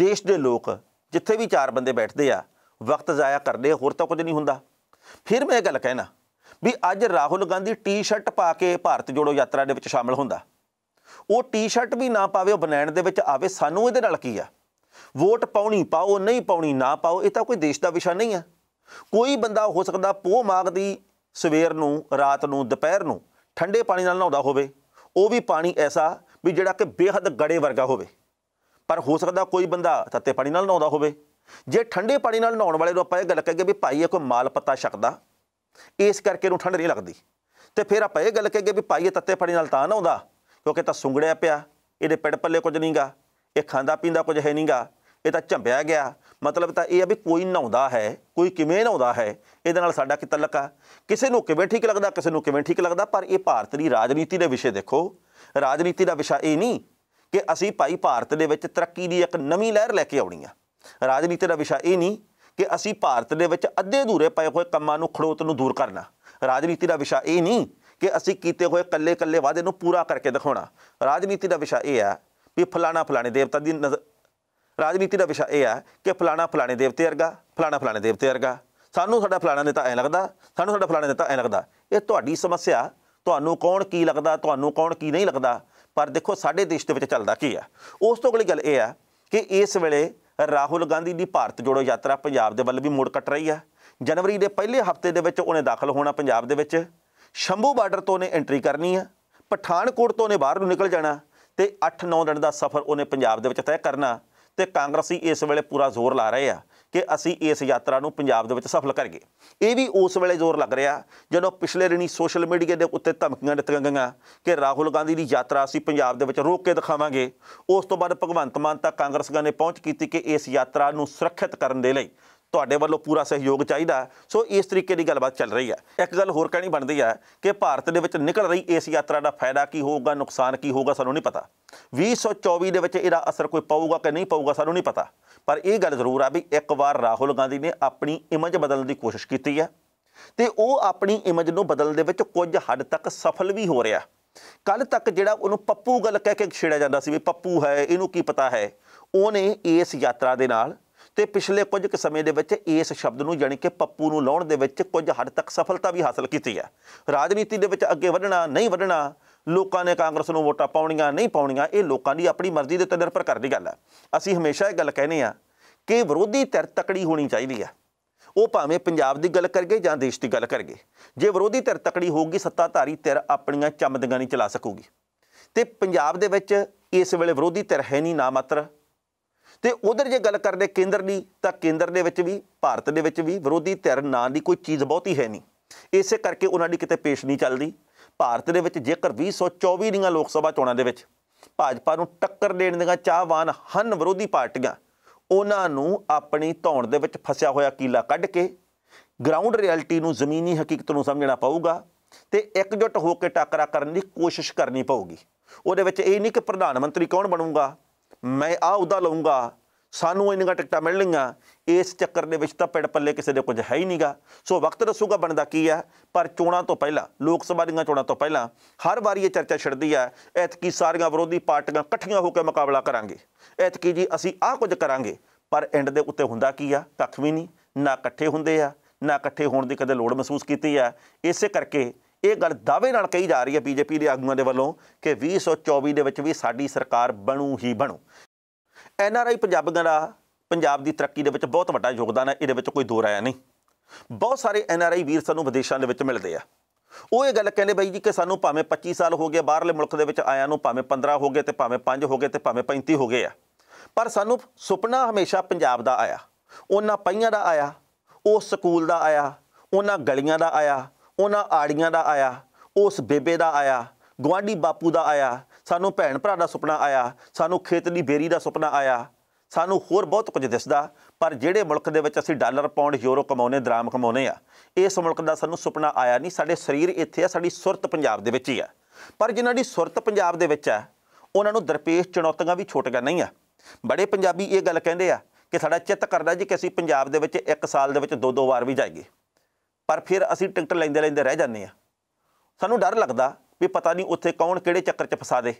S1: ਦੇਸ਼ ਦੇ ਲੋਕ ਜਿੱਥੇ ਵੀ ਚਾਰ ਬੰਦੇ ਬੈਠਦੇ ਆ ਵਕਤ ਜ਼ਾਇਆ ਕਰਦੇ ਹੋਰ ਤਾਂ ਕੁਝ ਨਹੀਂ ਹੁੰਦਾ ਫਿਰ ਮੈਂ ਇਹ ਗੱਲ ਕਹਿਣਾ ਵੀ ਅੱਜ ਰਾਹੁਲ ਗਾਂਧੀ ਟੀ-ਸ਼ਰਟ ਪਾ ਕੇ ਭਾਰਤ ਜੋੜੋ ਯਾਤਰਾ ਦੇ ਵਿੱਚ ਸ਼ਾਮਲ ਹੁੰਦਾ ਉਹ ਟੀ-ਸ਼ਰਟ ਵੀ ਨਾ ਪਾਵੇ ਉਹ ਬਨੈਣ ਦੇ ਵਿੱਚ ਆਵੇ ਸਾਨੂੰ ਇਹਦੇ ਨਾਲ ਕੀ ਆ ਵੋਟ ਪਾਉਣੀ ਪਾਓ ਨਹੀਂ ਪਾਉਣੀ ਨਾ ਪਾਓ ਇਹ ਤਾਂ ਕੋਈ ਦੇਸ਼ ਦਾ ਵਿਸ਼ਾ ਨਹੀਂ ਆ ਕੋਈ ਬੰਦਾ ਹੋ ਸਕਦਾ ਪੋਹ ਮਾਗ ਦੀ ਸਵੇਰ ਨੂੰ ਰਾਤ ਨੂੰ ਦੁਪਹਿਰ ਨੂੰ ਠੰਡੇ ਪਾਣੀ ਨਾਲ ਨਹਾਉਂਦਾ ਹੋਵੇ ਉਹ ਵੀ ਪਾਣੀ ਐਸਾ ਵੀ ਜਿਹੜਾ ਕਿ ਬੇਹੱਦ ਗੜੇ ਵਰਗਾ ਹੋਵੇ ਪਰ ਹੋ ਸਕਦਾ ਕੋਈ ਬੰਦਾ ਤੱਤੇ ਪਾਣੀ ਨਾਲ ਨਹਾਉਂਦਾ ਹੋਵੇ ਜੇ ਠੰਡੇ ਪਾਣੀ ਨਾਲ ਨਹਾਉਣ ਵਾਲੇ ਨੂੰ ਆਪਾਂ ਇਹ ਗੱਲ ਕਹੀਏ ਵੀ ਭਾਈ ਇਹ ਕੋਈ ਮਾਲ ਪਤਾ ਛਕਦਾ ਇਸ ਕਰਕੇ ਨੂੰ ਠੰਡ ਨਹੀਂ ਲੱਗਦੀ ਤੇ ਫਿਰ ਆਪਾਂ ਇਹ ਗੱਲ ਕਹਿੰਗੇ ਵੀ ਭਾਈ ਇਹ ਤੱਤੇ ਫੜੀ ਨਾਲ ਤਾਂ ਨਾ ਆਉਂਦਾ ਕਿਉਂਕਿ ਤਾਂ ਸੁੰਗੜਿਆ ਪਿਆ ਇਹਦੇ ਪਿੜ ਪੱਲੇ ਕੁਝ ਨਹੀਂਗਾ ਇਹ ਖਾਂਦਾ ਪੀਂਦਾ ਕੁਝ ਹੈ ਨਹੀਂਗਾ ਇਹ ਤਾਂ ਝੰਬਿਆ ਗਿਆ ਮਤਲਬ ਤਾਂ ਇਹ ਆ ਵੀ ਕੋਈ ਨਹਾਉਂਦਾ ਹੈ ਕੋਈ ਕਿਵੇਂ ਨਹਾਉਂਦਾ ਹੈ ਇਹਦੇ ਨਾਲ ਸਾਡਾ ਕੀ ਤਲਕ ਆ ਕਿਸੇ ਨੂੰ ਕਿਵੇਂ ਠੀਕ ਲੱਗਦਾ ਕਿਸੇ ਨੂੰ ਕਿਵੇਂ ਠੀਕ ਲੱਗਦਾ ਪਰ ਇਹ ਭਾਰਤ ਦੀ ਰਾਜਨੀਤੀ ਦੇ ਵਿਸ਼ੇ ਦੇਖੋ ਰਾਜਨੀਤੀ ਦਾ ਵਿਸ਼ਾ ਇਹ ਨਹੀਂ ਕਿ ਅਸੀਂ ਭਾਈ ਭਾਰਤ ਦੇ ਵਿੱਚ ਤਰੱਕੀ ਦੀ ਇੱਕ ਨਵੀਂ ਲਹਿਰ ਲੈ ਕੇ ਆਉਣੀ ਆ ਰਾਜਨੀਤੀ ਦਾ ਵਿਸ਼ਾ ਇਹ ਨਹੀਂ ਕਿ ਅਸੀਂ ਭਾਰਤ ਦੇ ਵਿੱਚ ਅੱਧੇ ਅਧੂਰੇ ਪਏ ਹੋਏ ਕੰਮਾਂ ਨੂੰ ਖੜੋਤ ਨੂੰ ਦੂਰ ਕਰਨਾ ਰਾਜਨੀਤੀ ਦਾ ਵਿਸ਼ਾ ਇਹ ਨਹੀਂ ਕਿ ਅਸੀਂ ਕੀਤੇ ਹੋਏ ਕੱਲੇ-ਕੱਲੇ ਵਾਅਦੇ ਨੂੰ ਪੂਰਾ ਕਰਕੇ ਦਿਖਾਉਣਾ ਰਾਜਨੀਤੀ ਦਾ ਵਿਸ਼ਾ ਇਹ ਹੈ ਵੀ ਫਲਾਣਾ ਫਲਾਣੇ ਦੇਵਤਾ ਦੀ ਨਜ਼ਰ ਰਾਜਨੀਤੀ ਦਾ ਵਿਸ਼ਾ ਇਹ ਹੈ ਕਿ ਫਲਾਣਾ ਫਲਾਣੇ ਦੇਵਤੇ ਵਰਗਾ ਫਲਾਣਾ ਫਲਾਣੇ ਦੇਵਤੇ ਵਰਗਾ ਸਾਨੂੰ ਸਾਡਾ ਫਲਾਣਾ ਨੇਤਾ ਐ ਲੱਗਦਾ ਸਾਨੂੰ ਸਾਡਾ ਫਲਾਣਾ ਨੇਤਾ ਐ ਲੱਗਦਾ ਇਹ ਤੁਹਾਡੀ ਸਮੱਸਿਆ ਤੁਹਾਨੂੰ ਕੌਣ ਕੀ ਲੱਗਦਾ ਤੁਹਾਨੂੰ ਕੌਣ ਕੀ ਨਹੀਂ ਲੱਗਦਾ ਪਰ ਦੇਖੋ ਸਾਡੇ ਦੇਸ਼ ਦੇ ਵਿੱਚ ਚੱਲਦਾ ਕੀ ਆ ਉਸ ਤੋਂ ਅਗਲੀ ਗੱਲ ਇਹ ਆ ਕਿ ਇਸ ਵੇਲੇ ਰਾਹੁਲ ਗਾਂਧੀ ਦੀ ਭਾਰਤ ਜੋੜੋ ਯਾਤਰਾ ਪੰਜਾਬ ਦੇ ਵੱਲ ਵੀ ਮੋੜ ਕੱਟ ਰਹੀ ਆ ਜਨਵਰੀ ਦੇ ਪਹਿਲੇ ਹਫਤੇ ਦੇ ਵਿੱਚ ਉਹਨੇ ਦਾਖਲ ਹੋਣਾ ਪੰਜਾਬ ਦੇ ਵਿੱਚ ਸ਼ੰਭੂ ਬਾਰਡਰ ਤੋਂ ਉਹਨੇ ਐਂਟਰੀ ਕਰਨੀ ਆ ਪਠਾਨਕੋਟ ਤੋਂ ਉਹਨੇ ਬਾਹਰ ਨੂੰ ਨਿਕਲ ਜਾਣਾ ਤੇ 8-9 ਦਿਨ ਦਾ ਸਫ਼ਰ ਉਹਨੇ ਪੰਜਾਬ ਦੇ ਵਿੱਚ ਤੈਅ ਕਰਨਾ ਤੇ ਕਾਂਗਰਸੀ ਇਸ ਵੇਲੇ ਪੂਰਾ ਜ਼ੋਰ ਲਾ ਰਹੇ ਆ ਕਿ ਅਸੀਂ ਇਸ ਯਾਤਰਾ ਨੂੰ ਪੰਜਾਬ ਦੇ ਵਿੱਚ ਸਫਲ ਕਰਗੇ ਇਹ ਵੀ ਉਸ ਵੇਲੇ ਜ਼ੋਰ ਲੱਗ ਰਿਹਾ ਜਦੋਂ ਪਿਛਲੇ ਰਣੀ ਸੋਸ਼ਲ ਮੀਡੀਆ ਦੇ ਉੱਤੇ ਧਮਕੀਆਂ ਦਿੱਤੀਆਂ ਗਈਆਂ ਕਿ ਰਾਹੁਲ ਗਾਂਧੀ ਦੀ ਯਾਤਰਾ ਅਸੀਂ ਪੰਜਾਬ ਦੇ ਵਿੱਚ ਰੋਕ ਕੇ ਦਿਖਾਵਾਂਗੇ ਉਸ ਤੋਂ ਬਾਅਦ ਭਗਵੰਤ ਮਾਨ ਤੱਕ ਕਾਂਗਰਸੀਆਂ ਨੇ ਪਹੁੰਚ ਕੀਤੀ ਕਿ ਇਸ ਯਾਤਰਾ ਨੂੰ ਸੁਰੱਖਿਅਤ ਕਰਨ ਦੇ ਲਈ ਤੁਹਾਡੇ ਵੱਲੋਂ ਪੂਰਾ ਸਹਿਯੋਗ ਚਾਹੀਦਾ ਸੋ ਇਸ ਤਰੀਕੇ ਦੀ ਗੱਲਬਾਤ ਚੱਲ ਰਹੀ ਹੈ ਇੱਕ ਗੱਲ ਹੋਰ ਕਹਿਣੀ ਬਣਦੀ ਹੈ ਕਿ ਭਾਰਤ ਦੇ ਵਿੱਚ ਨਿਕਲ ਰਹੀ ਇਸ ਯਾਤਰਾ ਦਾ ਫਾਇਦਾ ਕੀ ਹੋਊਗਾ ਨੁਕਸਾਨ ਕੀ ਹੋਊਗਾ ਸਾਨੂੰ ਨਹੀਂ ਪਤਾ 2024 ਦੇ ਵਿੱਚ ਇਹਦਾ ਅਸਰ ਕੋਈ ਪਾਊਗਾ ਕਿ ਨਹੀਂ ਪਾਊਗਾ ਸਾਨੂੰ ਨਹੀਂ ਪਤਾ ਪਰ ਇਹ ਗੱਲ ਜ਼ਰੂਰ ਆ ਵੀ ਇੱਕ ਵਾਰ ਰਾਹੁਲ ਗਾਂਧੀ ਨੇ ਆਪਣੀ ਇਮੇਜ ਬਦਲਣ ਦੀ ਕੋਸ਼ਿਸ਼ ਕੀਤੀ ਹੈ ਤੇ ਉਹ ਆਪਣੀ ਇਮੇਜ ਨੂੰ ਬਦਲਣ ਦੇ ਵਿੱਚ ਕੁਝ ਹੱਦ ਤੱਕ ਸਫਲ ਵੀ ਹੋ ਰਿਹਾ ਕੱਲ ਤੱਕ ਜਿਹੜਾ ਉਹਨੂੰ ਪੱਪੂ ਗੱਲ ਕਹਿ ਕੇ ਛੇੜਿਆ ਜਾਂਦਾ ਸੀ ਵੀ ਪੱਪੂ ਹੈ ਇਹਨੂੰ ਕੀ ਪਤਾ ਹੈ ਉਹਨੇ ਇਸ ਯਾਤਰਾ ਦੇ ਨਾਲ ਤੇ ਪਿਛਲੇ ਕੁਝ ਕੁ ਸਮੇਂ ਦੇ ਵਿੱਚ ਇਸ ਸ਼ਬਦ ਨੂੰ ਜਾਨੀ ਕਿ ਪੱਪੂ ਨੂੰ ਲਾਉਣ ਦੇ ਵਿੱਚ ਕੁਝ ਹੱਦ ਤੱਕ ਸਫਲਤਾ ਵੀ ਹਾਸਲ ਕੀਤੀ ਹੈ ਰਾਜਨੀਤੀ ਦੇ ਵਿੱਚ ਅੱਗੇ ਵਧਣਾ ਨਹੀਂ ਵਧਣਾ ਲੋਕਾਂ ਨੇ ਕਾਂਗਰਸ ਨੂੰ ਵੋਟਾਂ ਪਾਉਣੀਆਂ ਨਹੀਂ ਪਾਉਣੀਆਂ ਇਹ ਲੋਕਾਂ ਦੀ ਆਪਣੀ ਮਰਜ਼ੀ ਦੇ ਉੱਤੇ ਨਿਰਭਰ ਕਰਦੀ ਗੱਲ ਹੈ ਅਸੀਂ ਹਮੇਸ਼ਾ ਇਹ ਗੱਲ ਕਹਿੰਦੇ ਆ ਕਿ ਵਿਰੋਧੀ ਧਿਰ ਤਕੜੀ ਹੋਣੀ ਚਾਹੀਦੀ ਹੈ ਉਹ ਭਾਵੇਂ ਪੰਜਾਬ ਦੀ ਗੱਲ ਕਰਗੇ ਜਾਂ ਦੇਸ਼ ਦੀ ਗੱਲ ਕਰਗੇ ਜੇ ਵਿਰੋਧੀ ਧਿਰ ਤਕੜੀ ਹੋਊਗੀ ਸੱਤਾਧਾਰੀ ਧਿਰ ਆਪਣੀਆਂ ਚਮਦਗਾਂ ਨਹੀਂ ਚਲਾ ਸਕੂਗੀ ਤੇ ਪੰਜਾਬ ਦੇ ਵਿੱਚ ਇਸ ਵੇਲੇ ਵਿਰੋਧੀ ਧਿਰ ਹੈ ਨਹੀਂ ਨਾ ਮਾਤਰ ਤੇ ਉਧਰ ਜੇ ਗੱਲ ਕਰਦੇ ਕੇਂਦਰ ਦੀ ਤਾਂ ਕੇਂਦਰ ਦੇ ਵਿੱਚ ਵੀ ਭਾਰਤ ਦੇ ਵਿੱਚ ਵੀ ਵਿਰੋਧੀ ਧਿਰ ਨਾਂ ਦੀ ਕੋਈ ਚੀਜ਼ ਬਹੁਤੀ ਹੈ ਨਹੀਂ ਇਸੇ ਕਰਕੇ ਉਹਨਾਂ ਦੀ ਕਿਤੇ ਪੇਸ਼ ਨਹੀਂ ਚੱਲਦੀ ਭਾਰਤ ਦੇ ਵਿੱਚ ਜੇਕਰ 2024 ਦੀਆਂ ਲੋਕ ਸਭਾ ਚੋਣਾਂ ਦੇ ਵਿੱਚ ਭਾਜਪਾ ਨੂੰ ਟੱਕਰ ਦੇਣ ਦੀਆਂ ਚਾਹਵਾਨ ਹਨ ਵਿਰੋਧੀ ਪਾਰਟੀਆਂ ਉਹਨਾਂ ਨੂੰ ਆਪਣੀ ਧੌਣ ਦੇ ਵਿੱਚ ਫਸਿਆ ਹੋਇਆ ਕੀਲਾ ਕੱਢ ਕੇ ਗਰਾਊਂਡ ਰਿਐਲਿਟੀ ਨੂੰ ਜ਼ਮੀਨੀ ਹਕੀਕਤ ਨੂੰ ਸਮਝਣਾ ਪਊਗਾ ਤੇ ਇਕਜੁੱਟ ਹੋ ਕੇ ਟੱਕਰਾ ਕਰਨ ਦੀ ਕੋਸ਼ਿਸ਼ ਕਰਨੀ ਪਊਗੀ ਉਹਦੇ ਵਿੱਚ ਇਹ ਨਹੀਂ ਕਿ ਪ੍ਰਧਾਨ ਮੰਤਰੀ ਕੌਣ ਬਣੂਗਾ ਮੈਂ ਆ ਉਹਦਾ ਲਵਾਂਗਾ ਸਾਨੂੰ ਇੰਨੀਆਂ ਟਿਕਟਾਂ ਲਈਆਂ ਇਸ ਚੱਕਰ ਦੇ ਵਿੱਚ ਤਾਂ ਪਿੜ ਪੱਲੇ ਕਿਸੇ ਦੇ ਕੁਝ ਹੈ ਹੀ ਨਹੀਂਗਾ ਸੋ ਵਕਤ ਦੱਸੂਗਾ ਬਣਦਾ ਕੀ ਆ ਪਰ ਚੋਣਾਂ ਤੋਂ ਪਹਿਲਾਂ ਲੋਕ ਸਭਾ ਦੀਆਂ ਚੋਣਾਂ ਤੋਂ ਪਹਿਲਾਂ ਹਰ ਵਾਰੀ ਇਹ ਚਰਚਾ ਛਿੜਦੀ ਆ ਐਤਕੀ ਸਾਰੀਆਂ ਵਿਰੋਧੀ ਪਾਰਟੀਆਂ ਇਕੱਠੀਆਂ ਹੋ ਕੇ ਮੁਕਾਬਲਾ ਕਰਾਂਗੇ ਐਤਕੀ ਜੀ ਅਸੀਂ ਆਹ ਕੁਝ ਕਰਾਂਗੇ ਪਰ ਐਂਡ ਦੇ ਉੱਤੇ ਹੁੰਦਾ ਕੀ ਆ ਕੱਖ ਵੀ ਨਹੀਂ ਨਾ ਇਕੱਠੇ ਹੁੰਦੇ ਆ ਨਾ ਇਕੱਠੇ ਹੋਣ ਦੀ ਕਦੇ ਲੋੜ ਮਹਿਸੂਸ ਕੀਤੀ ਆ ਇਸੇ ਕਰਕੇ ਇਹ ਗੱਲ ਦਾਅਵੇ ਨਾਲ ਕਹੀ ਜਾ ਰਹੀ ਹੈ ਬੀਜੇਪੀ ਦੇ ਆਗੂਆਂ ਦੇ ਵੱਲੋਂ ਕਿ 2024 ਦੇ ਵਿੱਚ ਵੀ ਸਾਡੀ ਸਰਕਾਰ ਬਣੂ ਹੀ ਬਣੂ ਐਨ ਆਰ ਆਈ ਪੰਜਾਬ ਦਾ ਪੰਜਾਬ ਦੀ ਤਰੱਕੀ ਦੇ ਵਿੱਚ ਬਹੁਤ ਵੱਡਾ ਯੋਗਦਾਨ ਹੈ ਇਹਦੇ ਵਿੱਚ ਕੋਈ ਦੋ ਰਾਇ ਨਹੀਂ ਬਹੁਤ ਸਾਰੇ ਐਨ ਆਰ ਆਈ ਵੀਰ ਸਾਨੂੰ ਵਿਦੇਸ਼ਾਂ ਦੇ ਵਿੱਚ ਮਿਲਦੇ ਆ ਉਹ ਇਹ ਗੱਲ ਕਹਿੰਦੇ ਬਾਈ ਜੀ ਕਿ ਸਾਨੂੰ ਭਾਵੇਂ 25 ਸਾਲ ਹੋ ਗਏ ਬਾਹਰਲੇ ਮੁਲਕ ਦੇ ਵਿੱਚ ਆਇਆਂ ਨੂੰ ਭਾਵੇਂ 15 ਹੋ ਗਏ ਤੇ ਭਾਵੇਂ 5 ਹੋ ਗਏ ਤੇ ਭਾਵੇਂ 35 ਹੋ ਗਏ ਆ ਪਰ ਸਾਨੂੰ ਸੁਪਨਾ ਹਮੇਸ਼ਾ ਪੰਜਾਬ ਦਾ ਆਇਆ ਉਹਨਾਂ ਪਈਆਂ ਦਾ ਆਇਆ ਉਹ ਸਕੂਲ ਦਾ ਆਇਆ ਉਹਨਾਂ ਗਲੀਆਂ ਦਾ ਆਇਆ ਉਹਨਾਂ ਆੜੀਆਂ ਦਾ ਆਇਆ ਉਸ ਬੇਬੇ ਦਾ ਆਇਆ ਗਵਾਂਢੀ ਬਾਪੂ ਦਾ ਆਇਆ ਸਾਨੂੰ ਭੈਣ ਭਰਾ ਦਾ ਸੁਪਨਾ ਆਇਆ ਸਾਨੂੰ ਖੇਤ ਦੀ ਬੇਰੀ ਦਾ ਸੁਪਨਾ ਆਇਆ ਸਾਨੂੰ ਹੋਰ ਬਹੁਤ ਕੁਝ ਦਿਸਦਾ ਪਰ ਜਿਹੜੇ ਮੁਲਕ ਦੇ ਵਿੱਚ ਅਸੀਂ ਡਾਲਰ ਪਾਉਂਡ ਯੂਰੋ ਕਮਾਉਨੇ ਦਰਾਮ ਕਮਾਉਨੇ ਆ ਇਸ ਮੁਲਕ ਦਾ ਸਾਨੂੰ ਸੁਪਨਾ ਆਇਆ ਨਹੀਂ ਸਾਡੇ ਸਰੀਰ ਇੱਥੇ ਆ ਸਾਡੀ ਸੁਰਤ ਪੰਜਾਬ ਦੇ ਵਿੱਚ ਹੀ ਆ ਪਰ ਜਿਨ੍ਹਾਂ ਦੀ ਸੁਰਤ ਪੰਜਾਬ ਦੇ ਵਿੱਚ ਆ ਉਹਨਾਂ ਨੂੰ ਦਰਪੇਸ਼ ਚੁਣੌਤੀਆਂ ਵੀ ਛੋਟੀਆਂ ਨਹੀਂ ਆ ਬੜੇ ਪੰਜਾਬੀ ਇਹ ਗੱਲ ਕਹਿੰਦੇ ਆ ਕਿ ਸਾਡਾ ਚਿੱਤ ਕਰਦਾ ਜੀ ਕਿ ਅਸੀਂ ਪੰਜਾਬ ਦੇ ਵਿੱਚ ਇੱਕ ਸਾਲ ਦੇ ਵਿੱਚ ਦੋ ਦੋ ਵਾਰ ਵੀ ਜਾਈਏ ਪਰ ਫਿਰ ਅਸੀਂ ਟਿਕਟ ਲੈਂਦੇ ਲੈਂਦੇ ਰਹਿ ਜਾਂਦੇ ਆ ਸਾਨੂੰ ਡਰ ਲੱਗਦਾ ਵੀ ਪਤਾ ਨਹੀਂ ਉੱਥੇ ਕੌਣ ਕਿਹੜੇ ਚੱਕਰ 'ਚ ਫਸਾ ਦੇ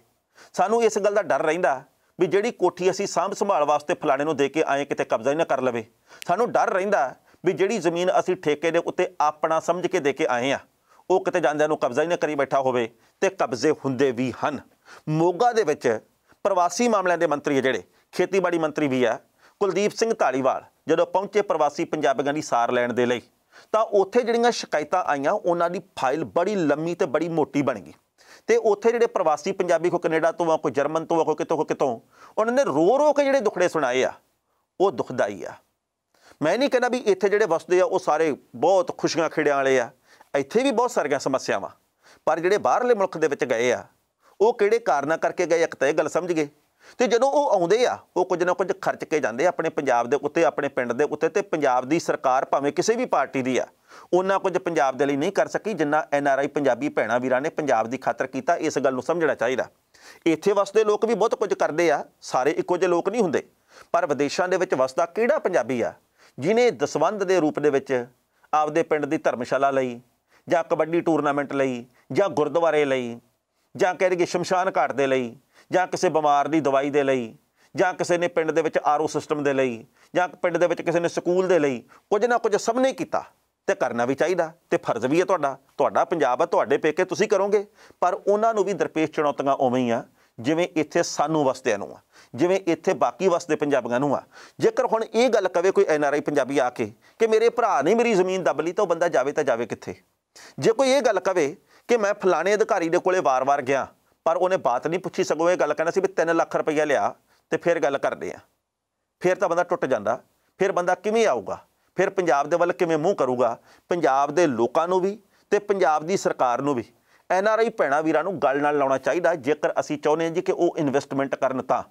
S1: ਸਾਨੂੰ ਇਸ ਗੱਲ ਦਾ ਡਰ ਰਹਿੰਦਾ ਵੀ ਜਿਹੜੀ ਕੋਠੀ ਅਸੀਂ ਸਾਂਭ ਸੰਭਾਲ ਵਾਸਤੇ ਫਲਾਣੇ ਨੂੰ ਦੇ ਕੇ ਆਏ ਕਿਤੇ ਕਬਜ਼ਾ ਹੀ ਨਾ ਕਰ ਲਵੇ ਸਾਨੂੰ ਡਰ ਰਹਿੰਦਾ ਵੀ ਜਿਹੜੀ ਜ਼ਮੀਨ ਅਸੀਂ ਠੇਕੇ ਦੇ ਉੱਤੇ ਆਪਣਾ ਸਮਝ ਕੇ ਦੇ ਕੇ ਆਏ ਆ ਉਹ ਕਿਤੇ ਜਾਂਦਿਆਂ ਨੂੰ ਕਬਜ਼ਾ ਹੀ ਨਾ ਕਰੀ ਬੈਠਾ ਹੋਵੇ ਤੇ ਕਬਜ਼ੇ ਹੁੰਦੇ ਵੀ ਹਨ ਮੋਗਾ ਦੇ ਵਿੱਚ ਪ੍ਰਵਾਸੀ ਮਾਮਲਿਆਂ ਦੇ ਮੰਤਰੀ ਜਿਹੜੇ ਖੇਤੀਬਾੜੀ ਮੰਤਰੀ ਵੀ ਆ ਕੁਲਦੀਪ ਸਿੰਘ ਢਾਲੀਵਾਲ ਜਦੋਂ ਪਹੁੰਚੇ ਪ੍ਰਵਾਸੀ ਪੰਜਾਬੀਆਂ ਦੀ ਸਾਰ ਲੈਣ ਦੇ ਲਈ ਤਾਂ ਉੱਥੇ ਜਿਹੜੀਆਂ ਸ਼ਿਕਾਇਤਾਂ ਆਈਆਂ ਉਹਨਾਂ ਦੀ ਫਾਈਲ ਬੜੀ ਲੰਮੀ ਤੇ ਬੜੀ ਮੋਟੀ ਬਣ ਗਈ ਤੇ ਉੱਥੇ ਜਿਹੜੇ ਪ੍ਰਵਾਸੀ ਪੰਜਾਬੀ ਕੋ ਕੈਨੇਡਾ ਤੋਂ ਆ ਕੋਈ ਜਰਮਨ ਤੋਂ ਆ ਕੋਈ ਕਿਤੋਂ ਕਿਤੋਂ ਉਹਨਾਂ ਨੇ ਰੋ ਰੋ ਕੇ ਜਿਹੜੇ ਦੁਖੜੇ ਸੁਣਾਏ ਆ ਉਹ ਦੁਖਦਾਈ ਆ ਮੈਂ ਨਹੀਂ ਕਹਿੰਦਾ ਵੀ ਇੱਥੇ ਜਿਹੜੇ ਵਸਦੇ ਆ ਉਹ ਸਾਰੇ ਬਹੁਤ ਖੁਸ਼ੀਆਂ ਖੇੜਿਆਂ ਵਾਲੇ ਆ ਇੱਥੇ ਵੀ ਬਹੁਤ ਸਾਰੀਆਂ ਸਮੱਸਿਆਵਾਂ ਪਰ ਜਿਹੜੇ ਬਾਹਰਲੇ ਮੁਲਕ ਦੇ ਵਿੱਚ ਗਏ ਆ ਉਹ ਕਿਹੜੇ ਕਾਰਨਾਂ ਕਰਕੇ ਗਏ ਇੱਕ ਤਾਂ ਇਹ ਗੱਲ ਸਮਝ ਗਏ ਤੇ ਜਦੋਂ ਉਹ ਆਉਂਦੇ ਆ ਉਹ ਕੁਝ ਨਾ ਕੁਝ ਖਰਚ ਕੇ ਜਾਂਦੇ ਆਪਣੇ ਪੰਜਾਬ ਦੇ ਉੱਤੇ ਆਪਣੇ ਪਿੰਡ ਦੇ ਉੱਤੇ ਤੇ ਪੰਜਾਬ ਦੀ ਸਰਕਾਰ ਭਾਵੇਂ ਕਿਸੇ ਵੀ ਪਾਰਟੀ ਦੀ ਆ ਉਹਨਾਂ ਕੁਝ ਪੰਜਾਬ ਦੇ ਲਈ ਨਹੀਂ ਕਰ ਸਕੀ ਜਿੰਨਾ ਐਨ ਆਰ ਆਈ ਪੰਜਾਬੀ ਭੈਣਾ ਵੀਰਾਂ ਨੇ ਪੰਜਾਬ ਦੀ ਖਾਤਰ ਕੀਤਾ ਇਸ ਗੱਲ ਨੂੰ ਸਮਝਣਾ ਚਾਹੀਦਾ ਇੱਥੇ ਵਸਦੇ ਲੋਕ ਵੀ ਬਹੁਤ ਕੁਝ ਕਰਦੇ ਆ ਸਾਰੇ ਇੱਕੋ ਜਿਹੇ ਲੋਕ ਨਹੀਂ ਹੁੰਦੇ ਪਰ ਵਿਦੇਸ਼ਾਂ ਦੇ ਵਿੱਚ ਵਸਦਾ ਕਿਹੜਾ ਪੰਜਾਬੀ ਆ ਜਿਨੇ ਦਸਵੰਦ ਦੇ ਰੂਪ ਦੇ ਵਿੱਚ ਆਪਦੇ ਪਿੰਡ ਦੀ ਧਰਮਸ਼ਾਲਾ ਲਈ ਜਾਂ ਕਬੱਡੀ ਟੂਰਨਾਮੈਂਟ ਲਈ ਜਾਂ ਗੁਰਦੁਆਰੇ ਲਈ ਜਾਂ ਕਹਿ ਲਈਏ ਸ਼ਮਸ਼ਾਨ ਘਾਟ ਦੇ ਲਈ ਜਾਂ ਕਿਸੇ ਬਿਮਾਰ ਦੀ ਦਵਾਈ ਦੇ ਲਈ ਜਾਂ ਕਿਸੇ ਨੇ ਪਿੰਡ ਦੇ ਵਿੱਚ ਆਰਓ ਸਿਸਟਮ ਦੇ ਲਈ ਜਾਂ ਪਿੰਡ ਦੇ ਵਿੱਚ ਕਿਸੇ ਨੇ ਸਕੂਲ ਦੇ ਲਈ ਕੁਝ ਨਾ ਕੁਝ ਸਭ ਨੇ ਕੀਤਾ ਤੇ ਕਰਨਾ ਵੀ ਚਾਹੀਦਾ ਤੇ ਫਰਜ਼ ਵੀ ਹੈ ਤੁਹਾਡਾ ਤੁਹਾਡਾ ਪੰਜਾਬ ਹੈ ਤੁਹਾਡੇ ਪੇਕੇ ਤੁਸੀਂ ਕਰੋਗੇ ਪਰ ਉਹਨਾਂ ਨੂੰ ਵੀ ਦਰਪੇਸ਼ ਚੁਣੌਤੀਆਂ ਉਵੇਂ ਹੀ ਆ ਜਿਵੇਂ ਇੱਥੇ ਸਾਨੂੰ ਵਸਦਿਆਂ ਨੂੰ ਆ ਜਿਵੇਂ ਇੱਥੇ ਬਾਕੀ ਵਸਦੇ ਪੰਜਾਬੀਆਂ ਨੂੰ ਆ ਜੇਕਰ ਹੁਣ ਇਹ ਗੱਲ ਕਵੇ ਕੋਈ ਐਨ ਆਰ ਆਈ ਪੰਜਾਬੀ ਆ ਕੇ ਕਿ ਮੇਰੇ ਭਰਾ ਨੇ ਮੇਰੀ ਜ਼ਮੀਨ ਦੱਬ ਲਈ ਤਾਂ ਉਹ ਬੰਦਾ ਜਾਵੇ ਤਾਂ ਜਾਵੇ ਕਿੱਥੇ ਜੇ ਕੋਈ ਇਹ ਗੱਲ ਕਵੇ ਕਿ ਮੈਂ ਫਲਾਣੇ ਅਧਿਕਾਰੀ ਦੇ ਕੋਲੇ ਵਾਰ-ਵਾਰ ਗਿਆ ਪਰ ਉਹਨੇ ਬਾਤ ਨਹੀਂ ਪੁੱਛੀ ਸਗੋਂ ਇਹ ਗੱਲ ਕਹਿੰਦਾ ਸੀ ਵੀ 3 ਲੱਖ ਰੁਪਈਆ ਲਿਆ ਤੇ ਫਿਰ ਗੱਲ ਕਰਦੇ ਆ ਫਿਰ ਤਾਂ ਬੰਦਾ ਟੁੱਟ ਜਾਂਦਾ ਫਿਰ ਬੰਦਾ ਕਿਵੇਂ ਆਊਗਾ ਫਿਰ ਪੰਜਾਬ ਦੇ ਵੱਲ ਕਿਵੇਂ ਮੂੰਹ ਕਰੂਗਾ ਪੰਜਾਬ ਦੇ ਲੋਕਾਂ ਨੂੰ ਵੀ ਤੇ ਪੰਜਾਬ ਦੀ ਸਰਕਾਰ ਨੂੰ ਵੀ ਐਨ ਆਰ ਆਈ ਪੈਣਾ ਵੀਰਾਂ ਨੂੰ ਗੱਲ ਨਾਲ ਲਾਉਣਾ ਚਾਹੀਦਾ ਜੇਕਰ ਅਸੀਂ ਚਾਹੁੰਦੇ ਹਾਂ ਜੀ ਕਿ ਉਹ ਇਨਵੈਸਟਮੈਂਟ ਕਰਨ ਤਾਂ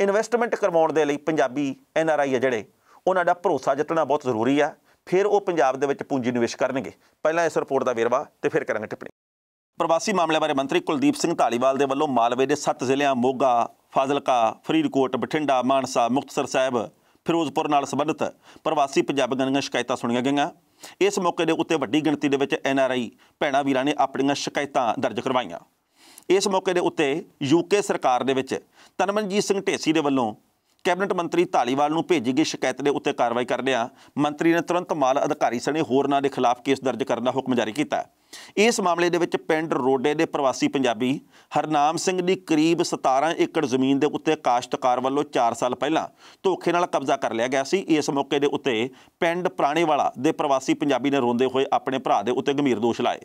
S1: ਇਨਵੈਸਟਮੈਂਟ ਕਰਵਾਉਣ ਦੇ ਲਈ ਪੰਜਾਬੀ ਐਨ ਆਰ ਆਈ ਆ ਜਿਹੜੇ ਉਹਨਾਂ ਦਾ ਭਰੋਸਾ ਜਿੱਤਣਾ ਬਹੁਤ ਜ਼ਰੂਰੀ ਆ ਫਿਰ ਉਹ ਪੰਜਾਬ ਦੇ ਵਿੱਚ ਪੂੰਜੀ ਨਿਵੇਸ਼ ਕਰਨਗੇ ਪਹਿਲਾਂ ਇਸ ਰਿਪੋਰਟ ਦਾ ਵੇਰਵਾ ਤੇ ਫਿਰ ਕਰਾਂਗੇ ਟਿੱਪਣੀ ਪ੍ਰਵਾਸੀ ਮਾਮਲੇ ਬਾਰੇ ਮੰਤਰੀ ਕੁਲਦੀਪ ਸਿੰਘ ਢਾਲੀਵਾਲ ਦੇ ਵੱਲੋਂ ਮਾਲਵੇ ਦੇ 7 ਜ਼ਿਲ੍ਹਿਆਂ ਮੋਗਾ ਫਾਜ਼ਿਲਕਾ ਫਰੀਦਕੋਟ ਬਠਿੰਡਾ ਮਾਨਸਾ ਮੁਕਤਸਰ ਸਾਹਿਬ ਫਿਰੋਜ਼ਪੁਰ ਨਾਲ ਸੰਬੰਧਿਤ ਪ੍ਰਵਾਸੀ ਪੰਜਾਬੀਆਂ ਦੀਆਂ ਸ਼ਿਕਾਇਤਾਂ ਸੁਣੀਆਂ ਗਈਆਂ ਇਸ ਮੌਕੇ ਦੇ ਉੱਤੇ ਵੱਡੀ ਗਿਣਤੀ ਦੇ ਵਿੱਚ ਐਨ ਆਰ ਆਈ ਭੈਣਾ ਵੀਰਾਂ ਨੇ ਆਪਣੀਆਂ ਸ਼ਿਕਾਇਤਾਂ ਦਰਜ ਕਰਵਾਈਆਂ ਇਸ ਮੌਕੇ ਦੇ ਉੱਤੇ ਯੂਕੇ ਸਰਕਾਰ ਦੇ ਵਿੱਚ ਤਨਮਨਜੀਤ ਸਿੰਘ ਢੇਸੀ ਦੇ ਵੱਲੋਂ ਕੈਬਨਿਟ ਮੰਤਰੀ ਢਾਲੀਵਾਲ ਨੂੰ ਭੇਜੀ ਗਈ ਸ਼ਿਕਾਇਤ ਦੇ ਉੱਤੇ ਕਾਰਵਾਈ ਕਰਦਿਆਂ ਮੰਤਰੀ ਨੇ ਤੁਰੰਤ ਮਾਲ ਅਧਿਕਾਰੀ ਸਣੇ ਨਾਂ ਦੇ ਖਿਲਾਫ ਕੇਸ ਦਰਜ ਕਰਨ ਦਾ ਹੁਕਮ ਜਾਰੀ ਕੀਤਾ ਇਸ ਮਾਮਲੇ ਦੇ ਵਿੱਚ ਪਿੰਡ ਰੋਡੇ ਦੇ ਪ੍ਰਵਾਸੀ ਪੰਜਾਬੀ ਹਰਨਾਮ ਸਿੰਘ ਦੀ ਕਰੀਬ 17 ਏਕੜ ਜ਼ਮੀਨ ਦੇ ਉੱਤੇ ਕਾਸ਼ਤਕਾਰ ਵੱਲੋਂ 4 ਸਾਲ ਪਹਿਲਾਂ ਧੋਖੇ ਨਾਲ ਕਬਜ਼ਾ ਕਰ ਲਿਆ ਗਿਆ ਸੀ ਇਸ ਮੌਕੇ ਦੇ ਉੱਤੇ ਪਿੰਡ ਪ੍ਰਾਣੇਵਾਲਾ ਦੇ ਪ੍ਰਵਾਸੀ ਪੰਜਾਬੀ ਨੇ ਰੋਂਦੇ ਹੋਏ ਆਪਣੇ ਭਰਾ ਦੇ ਉੱਤੇ ਗੰਭੀਰ ਦੋਸ਼ ਲਾਏ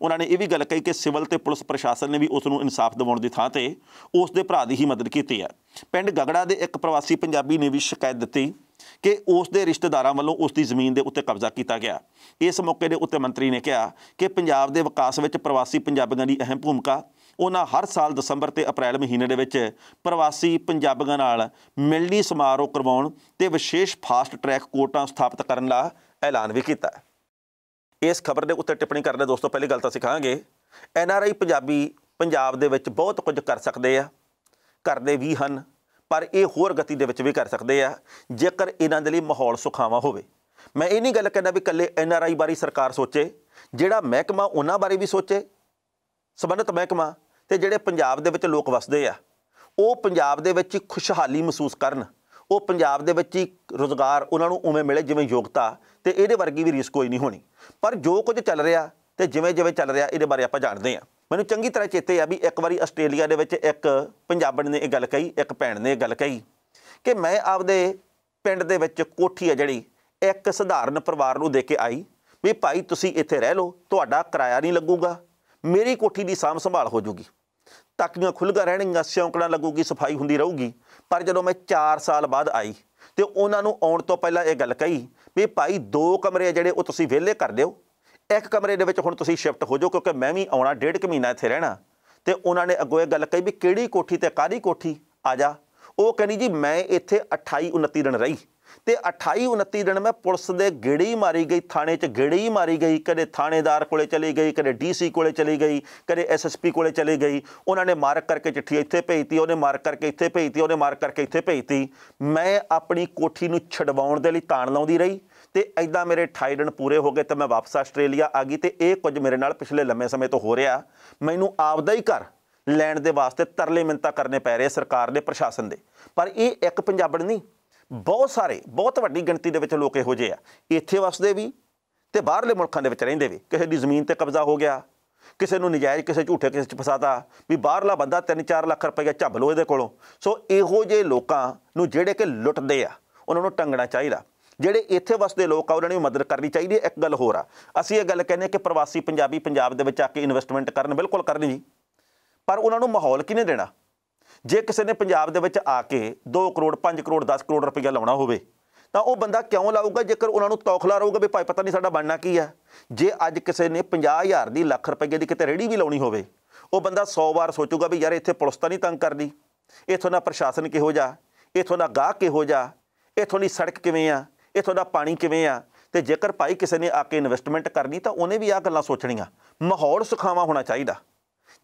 S1: ਉਹਨਾਂ ਨੇ ਇਹ ਵੀ ਗੱਲ ਕਹੀ ਕਿ ਸਿਵਲ ਤੇ ਪੁਲਿਸ ਪ੍ਰਸ਼ਾਸਨ ਨੇ ਵੀ ਉਸ ਨੂੰ ਇਨਸਾਫ ਦਿਵਾਉਣ ਦੀ ਥਾਂ ਤੇ ਉਸ ਦੇ ਭਰਾ ਦੀ ਹੀ ਮਦਦ ਕੀਤੀ ਹੈ ਪਿੰਡ ਗਗੜਾ ਦੇ ਇੱਕ ਪ੍ਰਵਾਸੀ ਪੰਜਾਬੀ ਨੇ ਵੀ ਸ਼ਿਕਾਇਤ ਦਿੱਤੀ ਕਿ ਉਸ ਦੇ ਰਿਸ਼ਤੇਦਾਰਾਂ ਵੱਲੋਂ ਉਸ ਦੀ ਜ਼ਮੀਨ ਦੇ ਉੱਤੇ ਕਬਜ਼ਾ ਕੀਤਾ ਗਿਆ ਇਸ ਮੌਕੇ ਦੇ ਉੱਤੇ ਮੰਤਰੀ ਨੇ ਕਿਹਾ ਕਿ ਪੰਜਾਬ ਦੇ ਵਿਕਾਸ ਵਿੱਚ ਪ੍ਰਵਾਸੀ ਪੰਜਾਬੀਆਂ ਦੀ ਅਹਿਮ ਭੂਮਿਕਾ ਉਹਨਾਂ ਹਰ ਸਾਲ ਦਸੰਬਰ ਤੇ ਅਪ੍ਰੈਲ ਮਹੀਨੇ ਦੇ ਵਿੱਚ ਪ੍ਰਵਾਸੀ ਪੰਜਾਬੀਆਂ ਨਾਲ ਮਿਲਣੀ ਸਮਾਰੋਹ ਕਰਵਾਉਣ ਤੇ ਵਿਸ਼ੇਸ਼ ਫਾਸਟ ਟਰੈਕ ਕੋਰਟਾਂ ਸਥਾਪਿਤ ਕਰਨ ਦਾ ਐਲਾਨ ਵੀ ਕੀਤਾ ਹੈ ਇਸ ਖਬਰ ਦੇ ਉੱਤੇ ਟਿੱਪਣੀ ਕਰਦੇ ਦੋਸਤੋ ਪਹਿਲੀ ਗੱਲ ਤਾਂ ਸਿਖਾਵਾਂਗੇ N R I Punjabi Punjab ਦੇ ਵਿੱਚ ਬਹੁਤ ਕੁਝ ਕਰ ਸਕਦੇ ਆ ਕਰਦੇ ਵੀ ਹਨ ਪਰ ਇਹ ਹੋਰ ਗਤੀ ਦੇ ਵਿੱਚ ਵੀ ਕਰ ਸਕਦੇ ਆ ਜੇਕਰ ਇਹਨਾਂ ਦੇ ਲਈ ਮਾਹੌਲ ਸੁਖਾਵਾ ਹੋਵੇ ਮੈਂ ਇਹ ਨਹੀਂ ਗੱਲ ਕਹਿੰਦਾ ਵੀ ਕੱਲੇ ਐਨ ਆਰ ਆਈ ਬਾਰੇ ਸਰਕਾਰ ਸੋਚੇ ਜਿਹੜਾ ਮਹਿਕਮਾ ਉਹਨਾਂ ਬਾਰੇ ਵੀ ਸੋਚੇ ਸਬੰਧਤ ਮਹਿਕਮਾ ਤੇ ਜਿਹੜੇ ਪੰਜਾਬ ਦੇ ਵਿੱਚ ਲੋਕ ਵਸਦੇ ਆ ਉਹ ਪੰਜਾਬ ਦੇ ਵਿੱਚ ਖੁਸ਼ਹਾਲੀ ਮਹਿਸੂਸ ਕਰਨ ਉਹ ਪੰਜਾਬ ਦੇ ਵਿੱਚ ਹੀ ਰੋਜ਼ਗਾਰ ਉਹਨਾਂ ਨੂੰ ਉਵੇਂ ਮਿਲੇ ਜਿਵੇਂ ਯੋਗਤਾ ਤੇ ਇਹਦੇ ਵਰਗੀ ਵੀ ਰਿਸਕ ਕੋਈ ਨਹੀਂ ਹੋਣੀ ਪਰ ਜੋ ਕੁਝ ਚੱਲ ਰਿਹਾ ਤੇ ਜਿਵੇਂ ਜਿਵੇਂ ਚੱਲ ਰਿਹਾ ਇਹਦੇ ਬਾਰੇ ਆਪਾਂ ਜਾਣਦੇ ਆ ਮੈਨੂੰ ਚੰਗੀ ਤਰ੍ਹਾਂ ਚੇਤੇ ਆ ਵੀ ਇੱਕ ਵਾਰੀ ਆਸਟ੍ਰੇਲੀਆ ਦੇ ਵਿੱਚ ਇੱਕ ਪੰਜਾਬਣ ਨੇ ਇਹ ਗੱਲ ਕਹੀ ਇੱਕ ਭੈਣ ਨੇ ਇਹ ਗੱਲ ਕਹੀ ਕਿ ਮੈਂ ਆਪਦੇ ਪਿੰਡ ਦੇ ਵਿੱਚ ਕੋਠੀ ਆ ਜਿਹੜੀ ਇੱਕ ਸਧਾਰਨ ਪਰਿਵਾਰ ਨੂੰ ਦੇ ਕੇ ਆਈ ਵੀ ਭਾਈ ਤੁਸੀਂ ਇੱਥੇ ਰਹਿ ਲਓ ਤੁਹਾਡਾ ਕਿਰਾਇਆ ਨਹੀਂ ਲੱਗੂਗਾ ਮੇਰੀ ਕੋਠੀ ਦੀ ਸਾਂਭ ਸੰਭਾਲ ਹੋ ਜੂਗੀ ਤੱਕੀਆਂ ਖੁੱਲਗਾ ਰਹਿਣਗੀਆਂ ਸਿਉਂਕਣਾ ਲੱਗੂਗੀ ਸਫਾਈ ਹੁੰਦੀ ਰਹੂਗੀ ਪਰ ਜਦੋਂ ਮੈਂ 4 ਸਾਲ ਬਾਅਦ ਆਈ ਤੇ ਉਹਨਾਂ ਨੂੰ ਆਉਣ ਤੋਂ ਪਹਿਲਾਂ ਇਹ ਗੱਲ ਕਹੀ ਵੀ ਭਾਈ ਦੋ ਕਮਰੇ ਜਿਹੜੇ ਉਹ ਤੁਸੀਂ ਵਿਹਲੇ ਕਰ ਦਿਓ ਇੱਕ ਕਮਰੇ ਦੇ ਵਿੱਚ ਹੁਣ ਤੁਸੀਂ ਸ਼ਿਫਟ ਹੋ ਜਾਓ ਕਿਉਂਕਿ ਮੈਂ ਵੀ ਆਉਣਾ ਡੇਢ ਕੁ ਮਹੀਨਾ ਇੱਥੇ ਰਹਿਣਾ ਤੇ ਉਹਨਾਂ ਨੇ ਅੱਗੋਂ ਇਹ ਗੱਲ ਕਹੀ ਵੀ ਕਿਹੜੀ ਕੋਠੀ ਤੇ ਕਾਦੀ ਕੋਠੀ ਆ ਜਾ ਉਹ ਕਹਿੰਦੀ ਜੀ ਮੈਂ ਇੱਥੇ 28 29 ਦਿਨ ਰਹੀ ਤੇ 28 29 ਦਿਨ ਮੈਂ ਪੁਲਿਸ ਦੇ ਗਿੜੀ ਮਾਰੀ ਗਈ ਥਾਣੇ 'ਚ ਗਿੜੀ ਮਾਰੀ ਗਈ ਕਦੇ ਥਾਣੇਦਾਰ ਕੋਲੇ ਚਲੀ ਗਈ ਕਦੇ ਡੀਸੀ ਕੋਲੇ ਚਲੀ ਗਈ ਕਦੇ ਐਸਐਸਪੀ ਕੋਲੇ ਚਲੀ ਗਈ ਉਹਨਾਂ ਨੇ ਮਾਰਕ ਕਰਕੇ ਚਿੱਠੀ ਇੱਥੇ ਭੇਜਤੀ ਉਹਨੇ ਮਾਰਕ ਕਰਕੇ ਇੱਥੇ ਭੇਜਤੀ ਉਹਨੇ ਮਾਰਕ ਕਰਕੇ ਇੱਥੇ ਭੇਜਤੀ ਮੈਂ ਆਪਣੀ ਕੋਠੀ ਨੂੰ ਛਡਵਾਉਣ ਦੇ ਲਈ ਤਾਣ ਲਾਉਂਦੀ ਰਹੀ ਤੇ ਐਦਾਂ ਮੇਰੇ 28 ਦਿਨ ਪੂਰੇ ਹੋ ਗਏ ਤੇ ਮੈਂ ਵਾਪਸ ਆਸਟ੍ਰੇਲੀਆ ਆ ਗਈ ਤੇ ਇਹ ਕੁਝ ਮੇਰੇ ਨਾਲ ਪਿਛਲੇ ਲੰਮੇ ਸਮੇਂ ਤੋਂ ਹੋ ਰਿਹਾ ਮੈਨੂੰ ਆਪਦਾ ਹੀ ਘਰ ਲੈਣ ਦੇ ਵਾਸਤੇ ਤਰਲੇ ਮਿੰਤਾ ਕਰਨੇ ਪੈ ਰਹੇ ਸਰਕਾਰ ਦੇ ਪ੍ਰਸ਼ਾਸਨ ਦੇ ਪਰ ਇਹ ਇੱਕ ਪੰਜਾਬਣ ਨਹੀਂ ਬਹੁਤ ਸਾਰੇ ਬਹੁਤ ਵੱਡੀ ਗਿਣਤੀ ਦੇ ਵਿੱਚ ਲੋਕ ਇਹੋ ਜਿਹੇ ਆ ਇੱਥੇ ਵਸਦੇ ਵੀ ਤੇ ਬਾਹਰਲੇ ਮੁਲਕਾਂ ਦੇ ਵਿੱਚ ਰਹਿੰਦੇ ਵੀ ਕਿਸੇ ਦੀ ਜ਼ਮੀਨ ਤੇ ਕਬਜ਼ਾ ਹੋ ਗਿਆ ਕਿਸੇ ਨੂੰ ਨਜਾਇਜ਼ ਕਿਸੇ ਝੂਠੇ ਕਿਸੇ ਚ ਫਸਾਤਾ ਵੀ ਬਾਹਰਲਾ ਬੰਦਾ 3-4 ਲੱਖ ਰੁਪਏ ਝੱਬ ਲੋ ਇਹਦੇ ਕੋਲੋਂ ਸੋ ਇਹੋ ਜਿਹੇ ਲੋਕਾਂ ਨੂੰ ਜਿਹੜੇ ਕਿ ਲੁੱਟਦੇ ਆ ਉਹਨਾਂ ਨੂੰ ਟੰਗਣਾ ਚਾਹੀਦਾ ਜਿਹੜੇ ਇੱਥੇ ਵਸਦੇ ਲੋਕ ਆ ਉਹਨਾਂ ਨੂੰ ਮਦਦ ਕਰਨੀ ਚਾਹੀਦੀ ਹੈ ਇੱਕ ਗੱਲ ਹੋਰ ਆ ਅਸੀਂ ਇਹ ਗੱਲ ਕਹਿੰਦੇ ਕਿ ਪ੍ਰਵਾਸੀ ਪੰਜਾਬੀ ਪੰਜਾਬ ਦੇ ਵਿੱਚ ਆ ਕੇ ਇਨਵੈਸਟਮੈਂਟ ਕਰਨ ਬਿਲਕੁਲ ਕਰਨੀ ਜੀ ਪਰ ਉਹਨਾਂ ਨੂੰ ਮਾਹੌਲ ਕਿਨੇ ਦੇਣਾ ਜੇ ਕਿਸੇ ਨੇ ਪੰਜਾਬ ਦੇ ਵਿੱਚ ਆ ਕੇ 2 ਕਰੋੜ 5 ਕਰੋੜ 10 ਕਰੋੜ ਰੁਪਏ ਲਾਉਣਾ ਹੋਵੇ ਤਾਂ ਉਹ ਬੰਦਾ ਕਿਉਂ ਲਾਊਗਾ ਜੇਕਰ ਉਹਨਾਂ ਨੂੰ ਤੌਖਲਾ ਰਹੂਗਾ ਵੀ ਭਾਈ ਪਤਾ ਨਹੀਂ ਸਾਡਾ ਬਣਨਾ ਕੀ ਹੈ ਜੇ ਅੱਜ ਕਿਸੇ ਨੇ 50000 ਦੀ ਲੱਖ ਰੁਪਏ ਦੀ ਕਿਤੇ ਰੇੜੀ ਵੀ ਲਾਉਣੀ ਹੋਵੇ ਉਹ ਬੰਦਾ 100 ਵਾਰ ਸੋਚੂਗਾ ਵੀ ਯਾਰ ਇੱਥੇ ਪੁਲਿਸ ਤਾਂ ਨਹੀਂ ਤੰਗ ਕਰਦੀ ਇੱਥੋਂ ਦਾ ਪ੍ਰਸ਼ਾਸਨ ਕਿਹੋ ਜਾ ਇੱਥੋਂ ਦਾ ਗਾਹ ਕਿਹੋ ਜਾ ਇੱਥੋਂ ਦੀ ਸੜਕ ਕਿਵੇਂ ਆ ਇੱਥੋਂ ਦਾ ਪਾਣੀ ਕਿਵੇਂ ਆ ਤੇ ਜੇਕਰ ਭਾਈ ਕਿਸੇ ਨੇ ਆ ਕੇ ਇਨਵੈਸਟਮੈਂਟ ਕਰਨੀ ਤਾਂ ਉਹਨੇ ਵੀ ਆ ਗੱਲਾਂ ਸੋਚਣੀਆਂ ਮਾਹੌਲ ਸੁਖਾਵਾ ਹੋਣਾ ਚਾਹੀਦਾ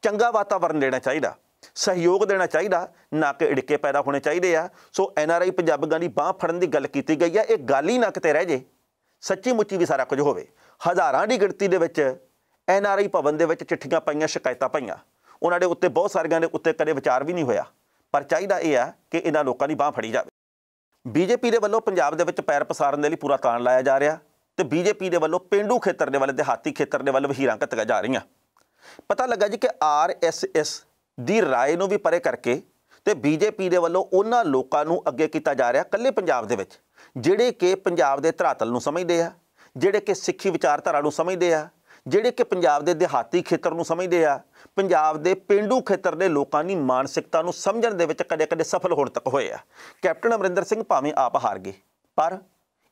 S1: ਚੰਗਾ ਵਾਤਾਵਰਣ ਦੇਣਾ ਚਾਹੀਦਾ ਸਹਿਯੋਗ ਦੇਣਾ ਚਾਹੀਦਾ ਨਾ ਕਿ ੜਿੱਕੇ ਪੈਦਾ ਹੋਣੇ ਚਾਹੀਦੇ ਆ ਸੋ ਐਨ ਆਰ ਆਈ ਪੰਜਾਬੀਆਂ ਦੀ ਬਾਹ ਫੜਨ ਦੀ ਗੱਲ ਕੀਤੀ ਗਈ ਆ ਇਹ ਗੱਲ ਹੀ ਨਾ ਕਿਤੇ ਰਹਿ ਜੇ ਸੱਚੀ ਮੁੱਚੀ ਵੀ ਸਾਰਾ ਕੁਝ ਹੋਵੇ ਹਜ਼ਾਰਾਂ ਦੀ ਗਿਣਤੀ ਦੇ ਵਿੱਚ ਐਨ ਆਰ ਆਈ ਭਵਨ ਦੇ ਵਿੱਚ ਚਿੱਠੀਆਂ ਪਾਈਆਂ ਸ਼ਿਕਾਇਤਾਂ ਪਈਆਂ ਉਹਨਾਂ ਦੇ ਉੱਤੇ ਬਹੁਤ ਸਾਰੀਆਂ ਦੇ ਉੱਤੇ ਕਦੇ ਵਿਚਾਰ ਵੀ ਨਹੀਂ ਹੋਇਆ ਪਰ ਚਾਹੀਦਾ ਇਹ ਆ ਕਿ ਇਹਨਾਂ ਲੋਕਾਂ ਦੀ ਬਾਹ ਫੜੀ ਜਾਵੇ ਬੀਜੇਪੀ ਦੇ ਵੱਲੋਂ ਪੰਜਾਬ ਦੇ ਵਿੱਚ ਪੈਰ ਪਸਾਰਨ ਦੇ ਲਈ ਪੂਰਾ ਤਾਣ ਲਾਇਆ ਜਾ ਰਿਹਾ ਤੇ ਬੀਜੇਪੀ ਦੇ ਵੱਲੋਂ ਪਿੰਡੂ ਖੇਤਰ ਦੇ ਵੱਲ ਦਿਹਾਤੀ ਖੇਤਰ ਦੇ ਵੱਲ ਵਹੀਰਾਂ ਘਤਕਾ ਜਾ ਰਹੀਆਂ ਪਤਾ ਲੱਗਾ ਜੀ ਕਿ ਆਰਐਸਐਸ ਦੀ رائے ਨੂੰ ਵੀ ਪਰੇ ਕਰਕੇ ਤੇ ਬੀਜੇਪੀ ਦੇ ਵੱਲੋਂ ਉਹਨਾਂ ਲੋਕਾਂ ਨੂੰ ਅੱਗੇ ਕੀਤਾ ਜਾ ਰਿਹਾ ਕੱਲੇ ਪੰਜਾਬ ਦੇ ਵਿੱਚ ਜਿਹੜੇ ਕਿ ਪੰਜਾਬ ਦੇ ਧਰਾਤਲ ਨੂੰ ਸਮਝਦੇ ਆ ਜਿਹੜੇ ਕਿ ਸਿੱਖੀ ਵਿਚਾਰਧਾਰਾ ਨੂੰ ਸਮਝਦੇ ਆ ਜਿਹੜੇ ਕਿ ਪੰਜਾਬ ਦੇ ਦਿਹਾਤੀ ਖੇਤਰ ਨੂੰ ਸਮਝਦੇ ਆ ਪੰਜਾਬ ਦੇ ਪਿੰਡੂ ਖੇਤਰ ਦੇ ਲੋਕਾਂ ਦੀ ਮਾਨਸਿਕਤਾ ਨੂੰ ਸਮਝਣ ਦੇ ਵਿੱਚ ਕਦੇ-ਕਦੇ ਸਫਲ ਹੋਣ ਤੱਕ ਹੋਏ ਆ ਕੈਪਟਨ ਅਮਰਿੰਦਰ ਸਿੰਘ ਭਾਵੇਂ ਆਪ ਹਾਰ ਗਏ ਪਰ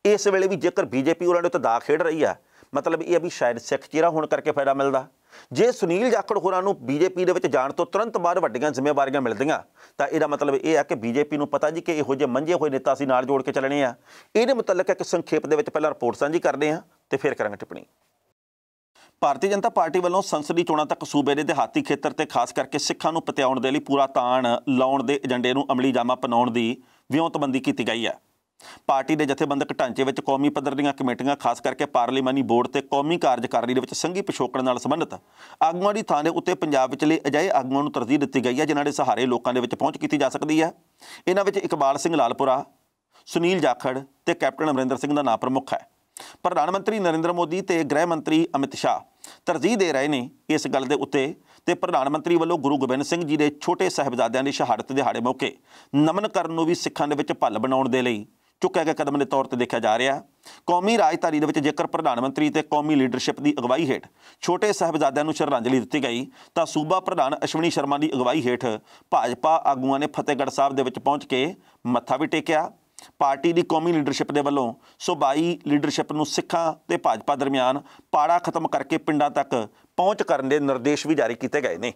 S1: ਇਸ ਵੇਲੇ ਵੀ ਜੇਕਰ ਬੀਜੇਪੀ ਉਹਨਾਂ ਦੇ ਉੱਤੇ ਦਾਅ ਖੇਡ ਰਹੀ ਆ ਮਤਲਬ ਇਹ ਵੀ ਸ਼ਾਇਦ ਸਿੱਖ ਚਿਹਰਾ ਹੋਣ ਕਰਕੇ ਫਾਇਦਾ ਮਿਲਦਾ ਜੇ ਸੁਨੀਲ ਜਾਖੜ ਹੋਰਾਂ ਨੂੰ ਬੀਜੇਪੀ ਦੇ ਵਿੱਚ ਜਾਣ ਤੋਂ ਤੁਰੰਤ ਬਾਅਦ ਵੱਡੀਆਂ ਜ਼ਿੰਮੇਵਾਰੀਆਂ ਮਿਲਦੀਆਂ ਤਾਂ ਇਹਦਾ ਮਤਲਬ ਇਹ ਹੈ ਕਿ ਬੀਜੇਪੀ ਨੂੰ ਪਤਾ ਜੀ ਕਿ ਇਹੋ ਜਿਹੇ ਮੰਝੇ ਹੋਏ ਨੇਤਾ ਅਸੀਂ ਨਾਲ ਜੋੜ ਕੇ ਚੱਲਣੇ ਆ ਇਹਦੇ ਮੁਤਲਕ ਇੱਕ ਸੰਖੇਪ ਦੇ ਵਿੱਚ ਪਹਿਲਾਂ ਰਿਪੋਰਟ ਸਾਂਝੀ ਕਰਦੇ ਆ ਤੇ ਫਿਰ ਕਰਾਂਗੇ ਟਿੱਪਣੀ ਭਾਰਤੀ ਜਨਤਾ ਪਾਰਟੀ ਵੱਲੋਂ ਸੰਸਦੀ ਚੋਣਾਂ ਤੱਕ ਸੂਬੇ ਦੇ ਦਿਹਾਤੀ ਖੇਤਰ ਤੇ ਖਾਸ ਕਰਕੇ ਸਿੱਖਾਂ ਨੂੰ ਪਤਿਆਉਣ ਦੇ ਲਈ ਪੂਰਾ ਤਾਣ ਲਾਉਣ ਦੇ ਏਜੰਡੇ ਨੂੰ ਅਮਲੀ ਜਾਮਾ ਪਨਾਉਣ ਦੀ ਵਿਉਂਤਬੰਦੀ ਕੀਤੀ ਗਈ ਹੈ ਪਾਰਟੀ ਦੇ ਜਥੇਬੰਦਕ ਢਾਂਚੇ ਵਿੱਚ ਕੌਮੀ ਪੱਧਰ ਦੀਆਂ ਕਮੇਟੀਆਂ ਖਾਸ ਕਰਕੇ ਪਾਰਲੀਮਾਨੀ ਬੋਰਡ ਤੇ ਕੌਮੀ ਕਾਰਜਕਾਰਨੀ ਦੇ ਵਿੱਚ ਸੰਘੀ ਪਿਛੋਕੜ ਨਾਲ ਸੰਬੰਧਿਤ ਆਗੂਆਂ ਦੀ ਥਾਂ ਦੇ ਉੱਤੇ ਪੰਜਾਬ ਵਿੱਚ ਲਈ ਅਜਿਹੇ ਆਗੂਆਂ ਨੂੰ ਤਰਜੀਹ ਦਿੱਤੀ ਗਈ ਹੈ ਜਿਨ੍ਹਾਂ ਦੇ ਸਹਾਰੇ ਲੋਕਾਂ ਦੇ ਵਿੱਚ ਪਹੁੰਚ ਕੀਤੀ ਜਾ ਸਕਦੀ ਹੈ ਇਹਨਾਂ ਵਿੱਚ ਇਕਬਾਲ ਸਿੰਘ ਲਾਲਪੁਰਾ ਸੁਨੀਲ ਜਾਖੜ ਤੇ ਕੈਪਟਨ ਅਮਰਿੰਦਰ ਸਿੰਘ ਦਾ ਨਾਮ ਪ੍ਰਮੁੱਖ ਹੈ ਪ੍ਰਧਾਨ ਮੰਤਰੀ ਨਰਿੰਦਰ ਮੋਦੀ ਤੇ ਗ੍ਰਹਿ ਮੰਤਰੀ ਅਮਿਤ ਸ਼ਾਹ ਤਰਜੀਹ ਦੇ ਰਹੇ ਨੇ ਇਸ ਗੱਲ ਦੇ ਉੱਤੇ ਤੇ ਪ੍ਰਧਾਨ ਮੰਤਰੀ ਵੱਲੋਂ ਗੁਰੂ ਗੋਬਿੰਦ ਸਿੰਘ ਜੀ ਦੇ ਛੋਟੇ ਸਹਿਬਜ਼ਾਦਿਆਂ ਦੀ ਸ਼ਹਾਦਤ ਦਿਹਾੜੇ ਮੌਕੇ ਨਮਨ ਕਰਨ ਨੂੰ ਵੀ ਸਿੱਖਾਂ ਦੇ ਵਿੱਚ ਭੱਲ ਬਣਾਉਣ ਦੇ ਲਈ ਚੁੱਕਿਆ ਗਿਆ ਕਦਮ ਦੇ ਤੌਰ ਤੇ ਦੇਖਿਆ ਜਾ ਰਿਹਾ ਕੌਮੀ ਰਾਜਧਾਨੀ ਦੇ ਵਿੱਚ ਜੇਕਰ ਪ੍ਰਧਾਨ ਮੰਤਰੀ ਤੇ ਕੌਮੀ ਲੀਡਰਸ਼ਿਪ ਦੀ ਅਗਵਾਈ ਹੇਠ ਛੋਟੇ ਸਹਿਬਜ਼ਾਦਿਆਂ ਨੂੰ ਸ਼ਰਧਾਂਜਲੀ ਦਿੱਤੀ ਗਈ ਤਾਂ ਸੂਬਾ ਪ੍ਰਧਾਨ ਅਸ਼ਵਨੀ ਸ਼ਰਮਾ ਦੀ ਅਗਵਾਈ ਹੇਠ ਭਾਜਪਾ ਆਗੂਆਂ ਨੇ ਫਤਿਹਗੜ੍ਹ ਸਾਹਿਬ ਦੇ ਵਿੱਚ ਪਹੁੰਚ ਕੇ ਮੱਥਾ ਵੀ ਟੇਕਿਆ ਪਾਰਟੀ ਦੀ ਕੌਮੀ ਲੀਡਰਸ਼ਿਪ ਦੇ ਵੱਲੋਂ ਸੂਬਾਈ ਲੀਡਰਸ਼ਿਪ ਨੂੰ ਸਿੱਖਾਂ ਤੇ ਭਾਜਪਾ ਦਰਮਿਆਨ ਪਾੜਾ ਖਤਮ ਕਰਕੇ ਪਿੰਡਾਂ ਤੱਕ ਪਹੁੰਚ ਕਰਨ ਦੇ ਨਿਰਦੇਸ਼ ਵੀ ਜਾਰੀ ਕੀਤੇ ਗਏ ਨੇ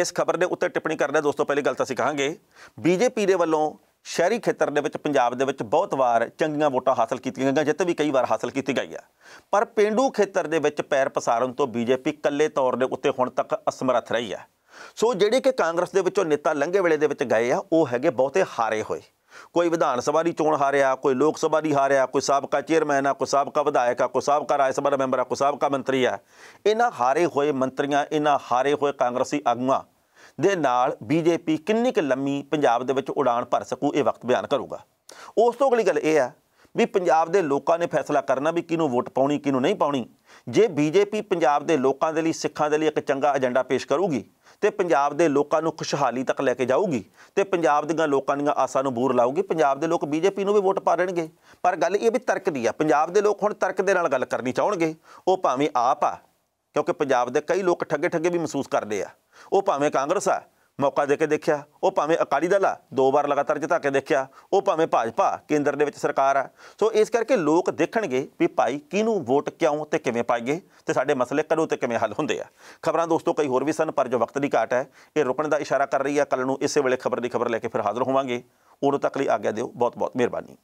S1: ਇਸ ਖਬਰ ਦੇ ਉੱਤੇ ਟਿੱਪਣੀ ਕਰਦੇ ਦੋਸਤੋ ਪਹਿਲੀ ਗੱਲ ਤਾਂ ਅਸੀਂ ਕਹਾਂਗੇ ਬੀਜੇਪੀ ਦੇ ਵੱਲੋਂ ਸ਼ਹਿਰੀ ਖੇਤਰ ਦੇ ਵਿੱਚ ਪੰਜਾਬ ਦੇ ਵਿੱਚ ਬਹੁਤ ਵਾਰ ਚੰਗੀਆਂ ਵੋਟਾਂ ਹਾਸਲ ਕੀਤੀਆਂ ਗਈਆਂ ਜਿੱਤ ਵੀ ਕਈ ਵਾਰ ਹਾਸਲ ਕੀਤੀ ਗਈ ਆ ਪਰ ਪਿੰਡੂ ਖੇਤਰ ਦੇ ਵਿੱਚ ਪੈਰ ਪਸਾਰਨ ਤੋਂ ਬੀਜੇਪੀ ਇਕੱਲੇ ਤੌਰ ਦੇ ਉੱਤੇ ਹੁਣ ਤੱਕ ਅਸਮਰੱਥ ਰਹੀ ਆ ਸੋ ਜਿਹੜੇ ਕਿ ਕਾਂਗਰਸ ਦੇ ਵਿੱਚੋਂ ਨੇਤਾ ਲੰਘੇ ਵੇਲੇ ਦੇ ਵਿੱਚ ਗਏ ਆ ਉਹ ਹੈਗੇ ਬਹੁਤੇ ਹਾਰੇ ਹੋਏ ਕੋਈ ਵਿਧਾਨ ਸਭਾ ਦੀ ਚੋਣ ਹਾਰਿਆ ਕੋਈ ਲੋਕ ਸਭਾ ਦੀ ਹਾਰਿਆ ਕੋਈ ਸਾਬਕਾ ਚੇਅਰਮੈਨ ਆ ਕੋਈ ਸਾਬਕਾ ਵਿਧਾਇਕ ਆ ਕੋਈ ਸਾਬਕਾ ਰਾਜ ਸਭਾ ਦਾ ਮੈਂਬਰ ਆ ਕੋਈ ਸਾਬਕਾ ਮੰਤਰੀ ਆ ਇਹਨਾਂ ਹਾਰੇ ਹੋਏ ਮੰਤਰੀਆਂ ਇਹਨਾਂ ਹਾਰੇ ਹੋਏ ਕਾਂਗਰਸੀ ਆਗੂਆਂ ਦੇ ਨਾਲ ਬੀਜੇਪੀ ਕਿੰਨੀ ਕੁ ਲੰਮੀ ਪੰਜਾਬ ਦੇ ਵਿੱਚ ਉਡਾਨ ਭਰ ਸਕੂ ਇਹ ਵਕਤ ਬਿਆਨ ਕਰੂਗਾ ਉਸ ਤੋਂ ਅਗਲੀ ਗੱਲ ਇਹ ਆ ਵੀ ਪੰਜਾਬ ਦੇ ਲੋਕਾਂ ਨੇ ਫੈਸਲਾ ਕਰਨਾ ਵੀ ਕਿਹਨੂੰ ਵੋਟ ਪਾਉਣੀ ਕਿਹਨੂੰ ਨਹੀਂ ਪਾਉਣੀ ਜੇ ਬੀਜੇਪੀ ਪੰਜਾਬ ਦੇ ਲੋਕਾਂ ਦੇ ਲਈ ਸਿੱਖਾਂ ਦੇ ਲਈ ਇੱਕ ਚੰਗਾ ਏਜੰਡਾ ਪੇਸ਼ ਕਰੂਗੀ ਤੇ ਪੰਜਾਬ ਦੇ ਲੋਕਾਂ ਨੂੰ ਖੁਸ਼ਹਾਲੀ ਤੱਕ ਲੈ ਕੇ ਜਾਊਗੀ ਤੇ ਪੰਜਾਬ ਦੀਆਂ ਲੋਕਾਂ ਦੀਆਂ ਆਸਾਂ ਨੂੰ ਬੂਰ ਲਾਊਗੀ ਪੰਜਾਬ ਦੇ ਲੋਕ ਬੀਜੇਪੀ ਨੂੰ ਵੀ ਵੋਟ ਪਾ ਦੇਣਗੇ ਪਰ ਗੱਲ ਇਹ ਵੀ ਤਰਕ ਦੀ ਆ ਪੰਜਾਬ ਦੇ ਲੋਕ ਹੁਣ ਤਰਕ ਦੇ ਨਾਲ ਗੱਲ ਕਰਨੀ ਚਾਹਣਗੇ ਉਹ ਭਾਵੇਂ ਆਪ ਆ ਕਿਉਂਕਿ ਪੰਜਾਬ ਦੇ ਕਈ ਲੋਕ ਠੱਗੇ ਠੱਗੇ ਵੀ ਮਹਿਸੂਸ ਕਰਦੇ ਆ ਉਹ ਭਾਵੇਂ ਕਾਂਗਰਸ ਆ ਮੌਕਾ ਦੇ ਕੇ ਦੇਖਿਆ ਉਹ ਭਾਵੇਂ ਅਕਾਲੀ ਦਲ ਆ ਦੋ ਵਾਰ ਲਗਾਤਾਰ ਜਿਤਾ ਕੇ ਦੇਖਿਆ ਉਹ ਭਾਵੇਂ ਭਾਜਪਾ ਕੇਂਦਰ ਦੇ ਵਿੱਚ ਸਰਕਾਰ ਆ ਸੋ ਇਸ ਕਰਕੇ ਲੋਕ ਦੇਖਣਗੇ ਵੀ ਭਾਈ ਕਿਹਨੂੰ ਵੋਟ ਕਿਉਂ ਤੇ ਕਿਵੇਂ ਪਾਈਏ ਤੇ ਸਾਡੇ ਮਸਲੇ ਕਦੋਂ ਤੇ ਕਿਵੇਂ ਹੱਲ ਹੁੰਦੇ ਆ ਖਬਰਾਂ ਦੋਸਤੋ ਕਈ ਹੋਰ ਵੀ ਸਨ ਪਰ ਜੋ ਵਕਤ ਦੀ ਘਾਟ ਹੈ ਇਹ ਰੁਕਣ ਦਾ ਇਸ਼ਾਰਾ ਕਰ ਰਹੀ ਆ ਕੱਲ ਨੂੰ ਇਸੇ ਵੇਲੇ ਖਬਰ ਦੀ ਖਬਰ ਲੈ ਕੇ ਫਿਰ ਹਾਜ਼ਰ ਹੋਵਾਂਗੇ ਉਦੋਂ ਤੱਕ ਲਈ ਆਗਿਆ ਦਿਓ ਬਹੁਤ ਬਹੁਤ ਮਿਹਰਬਾਨੀ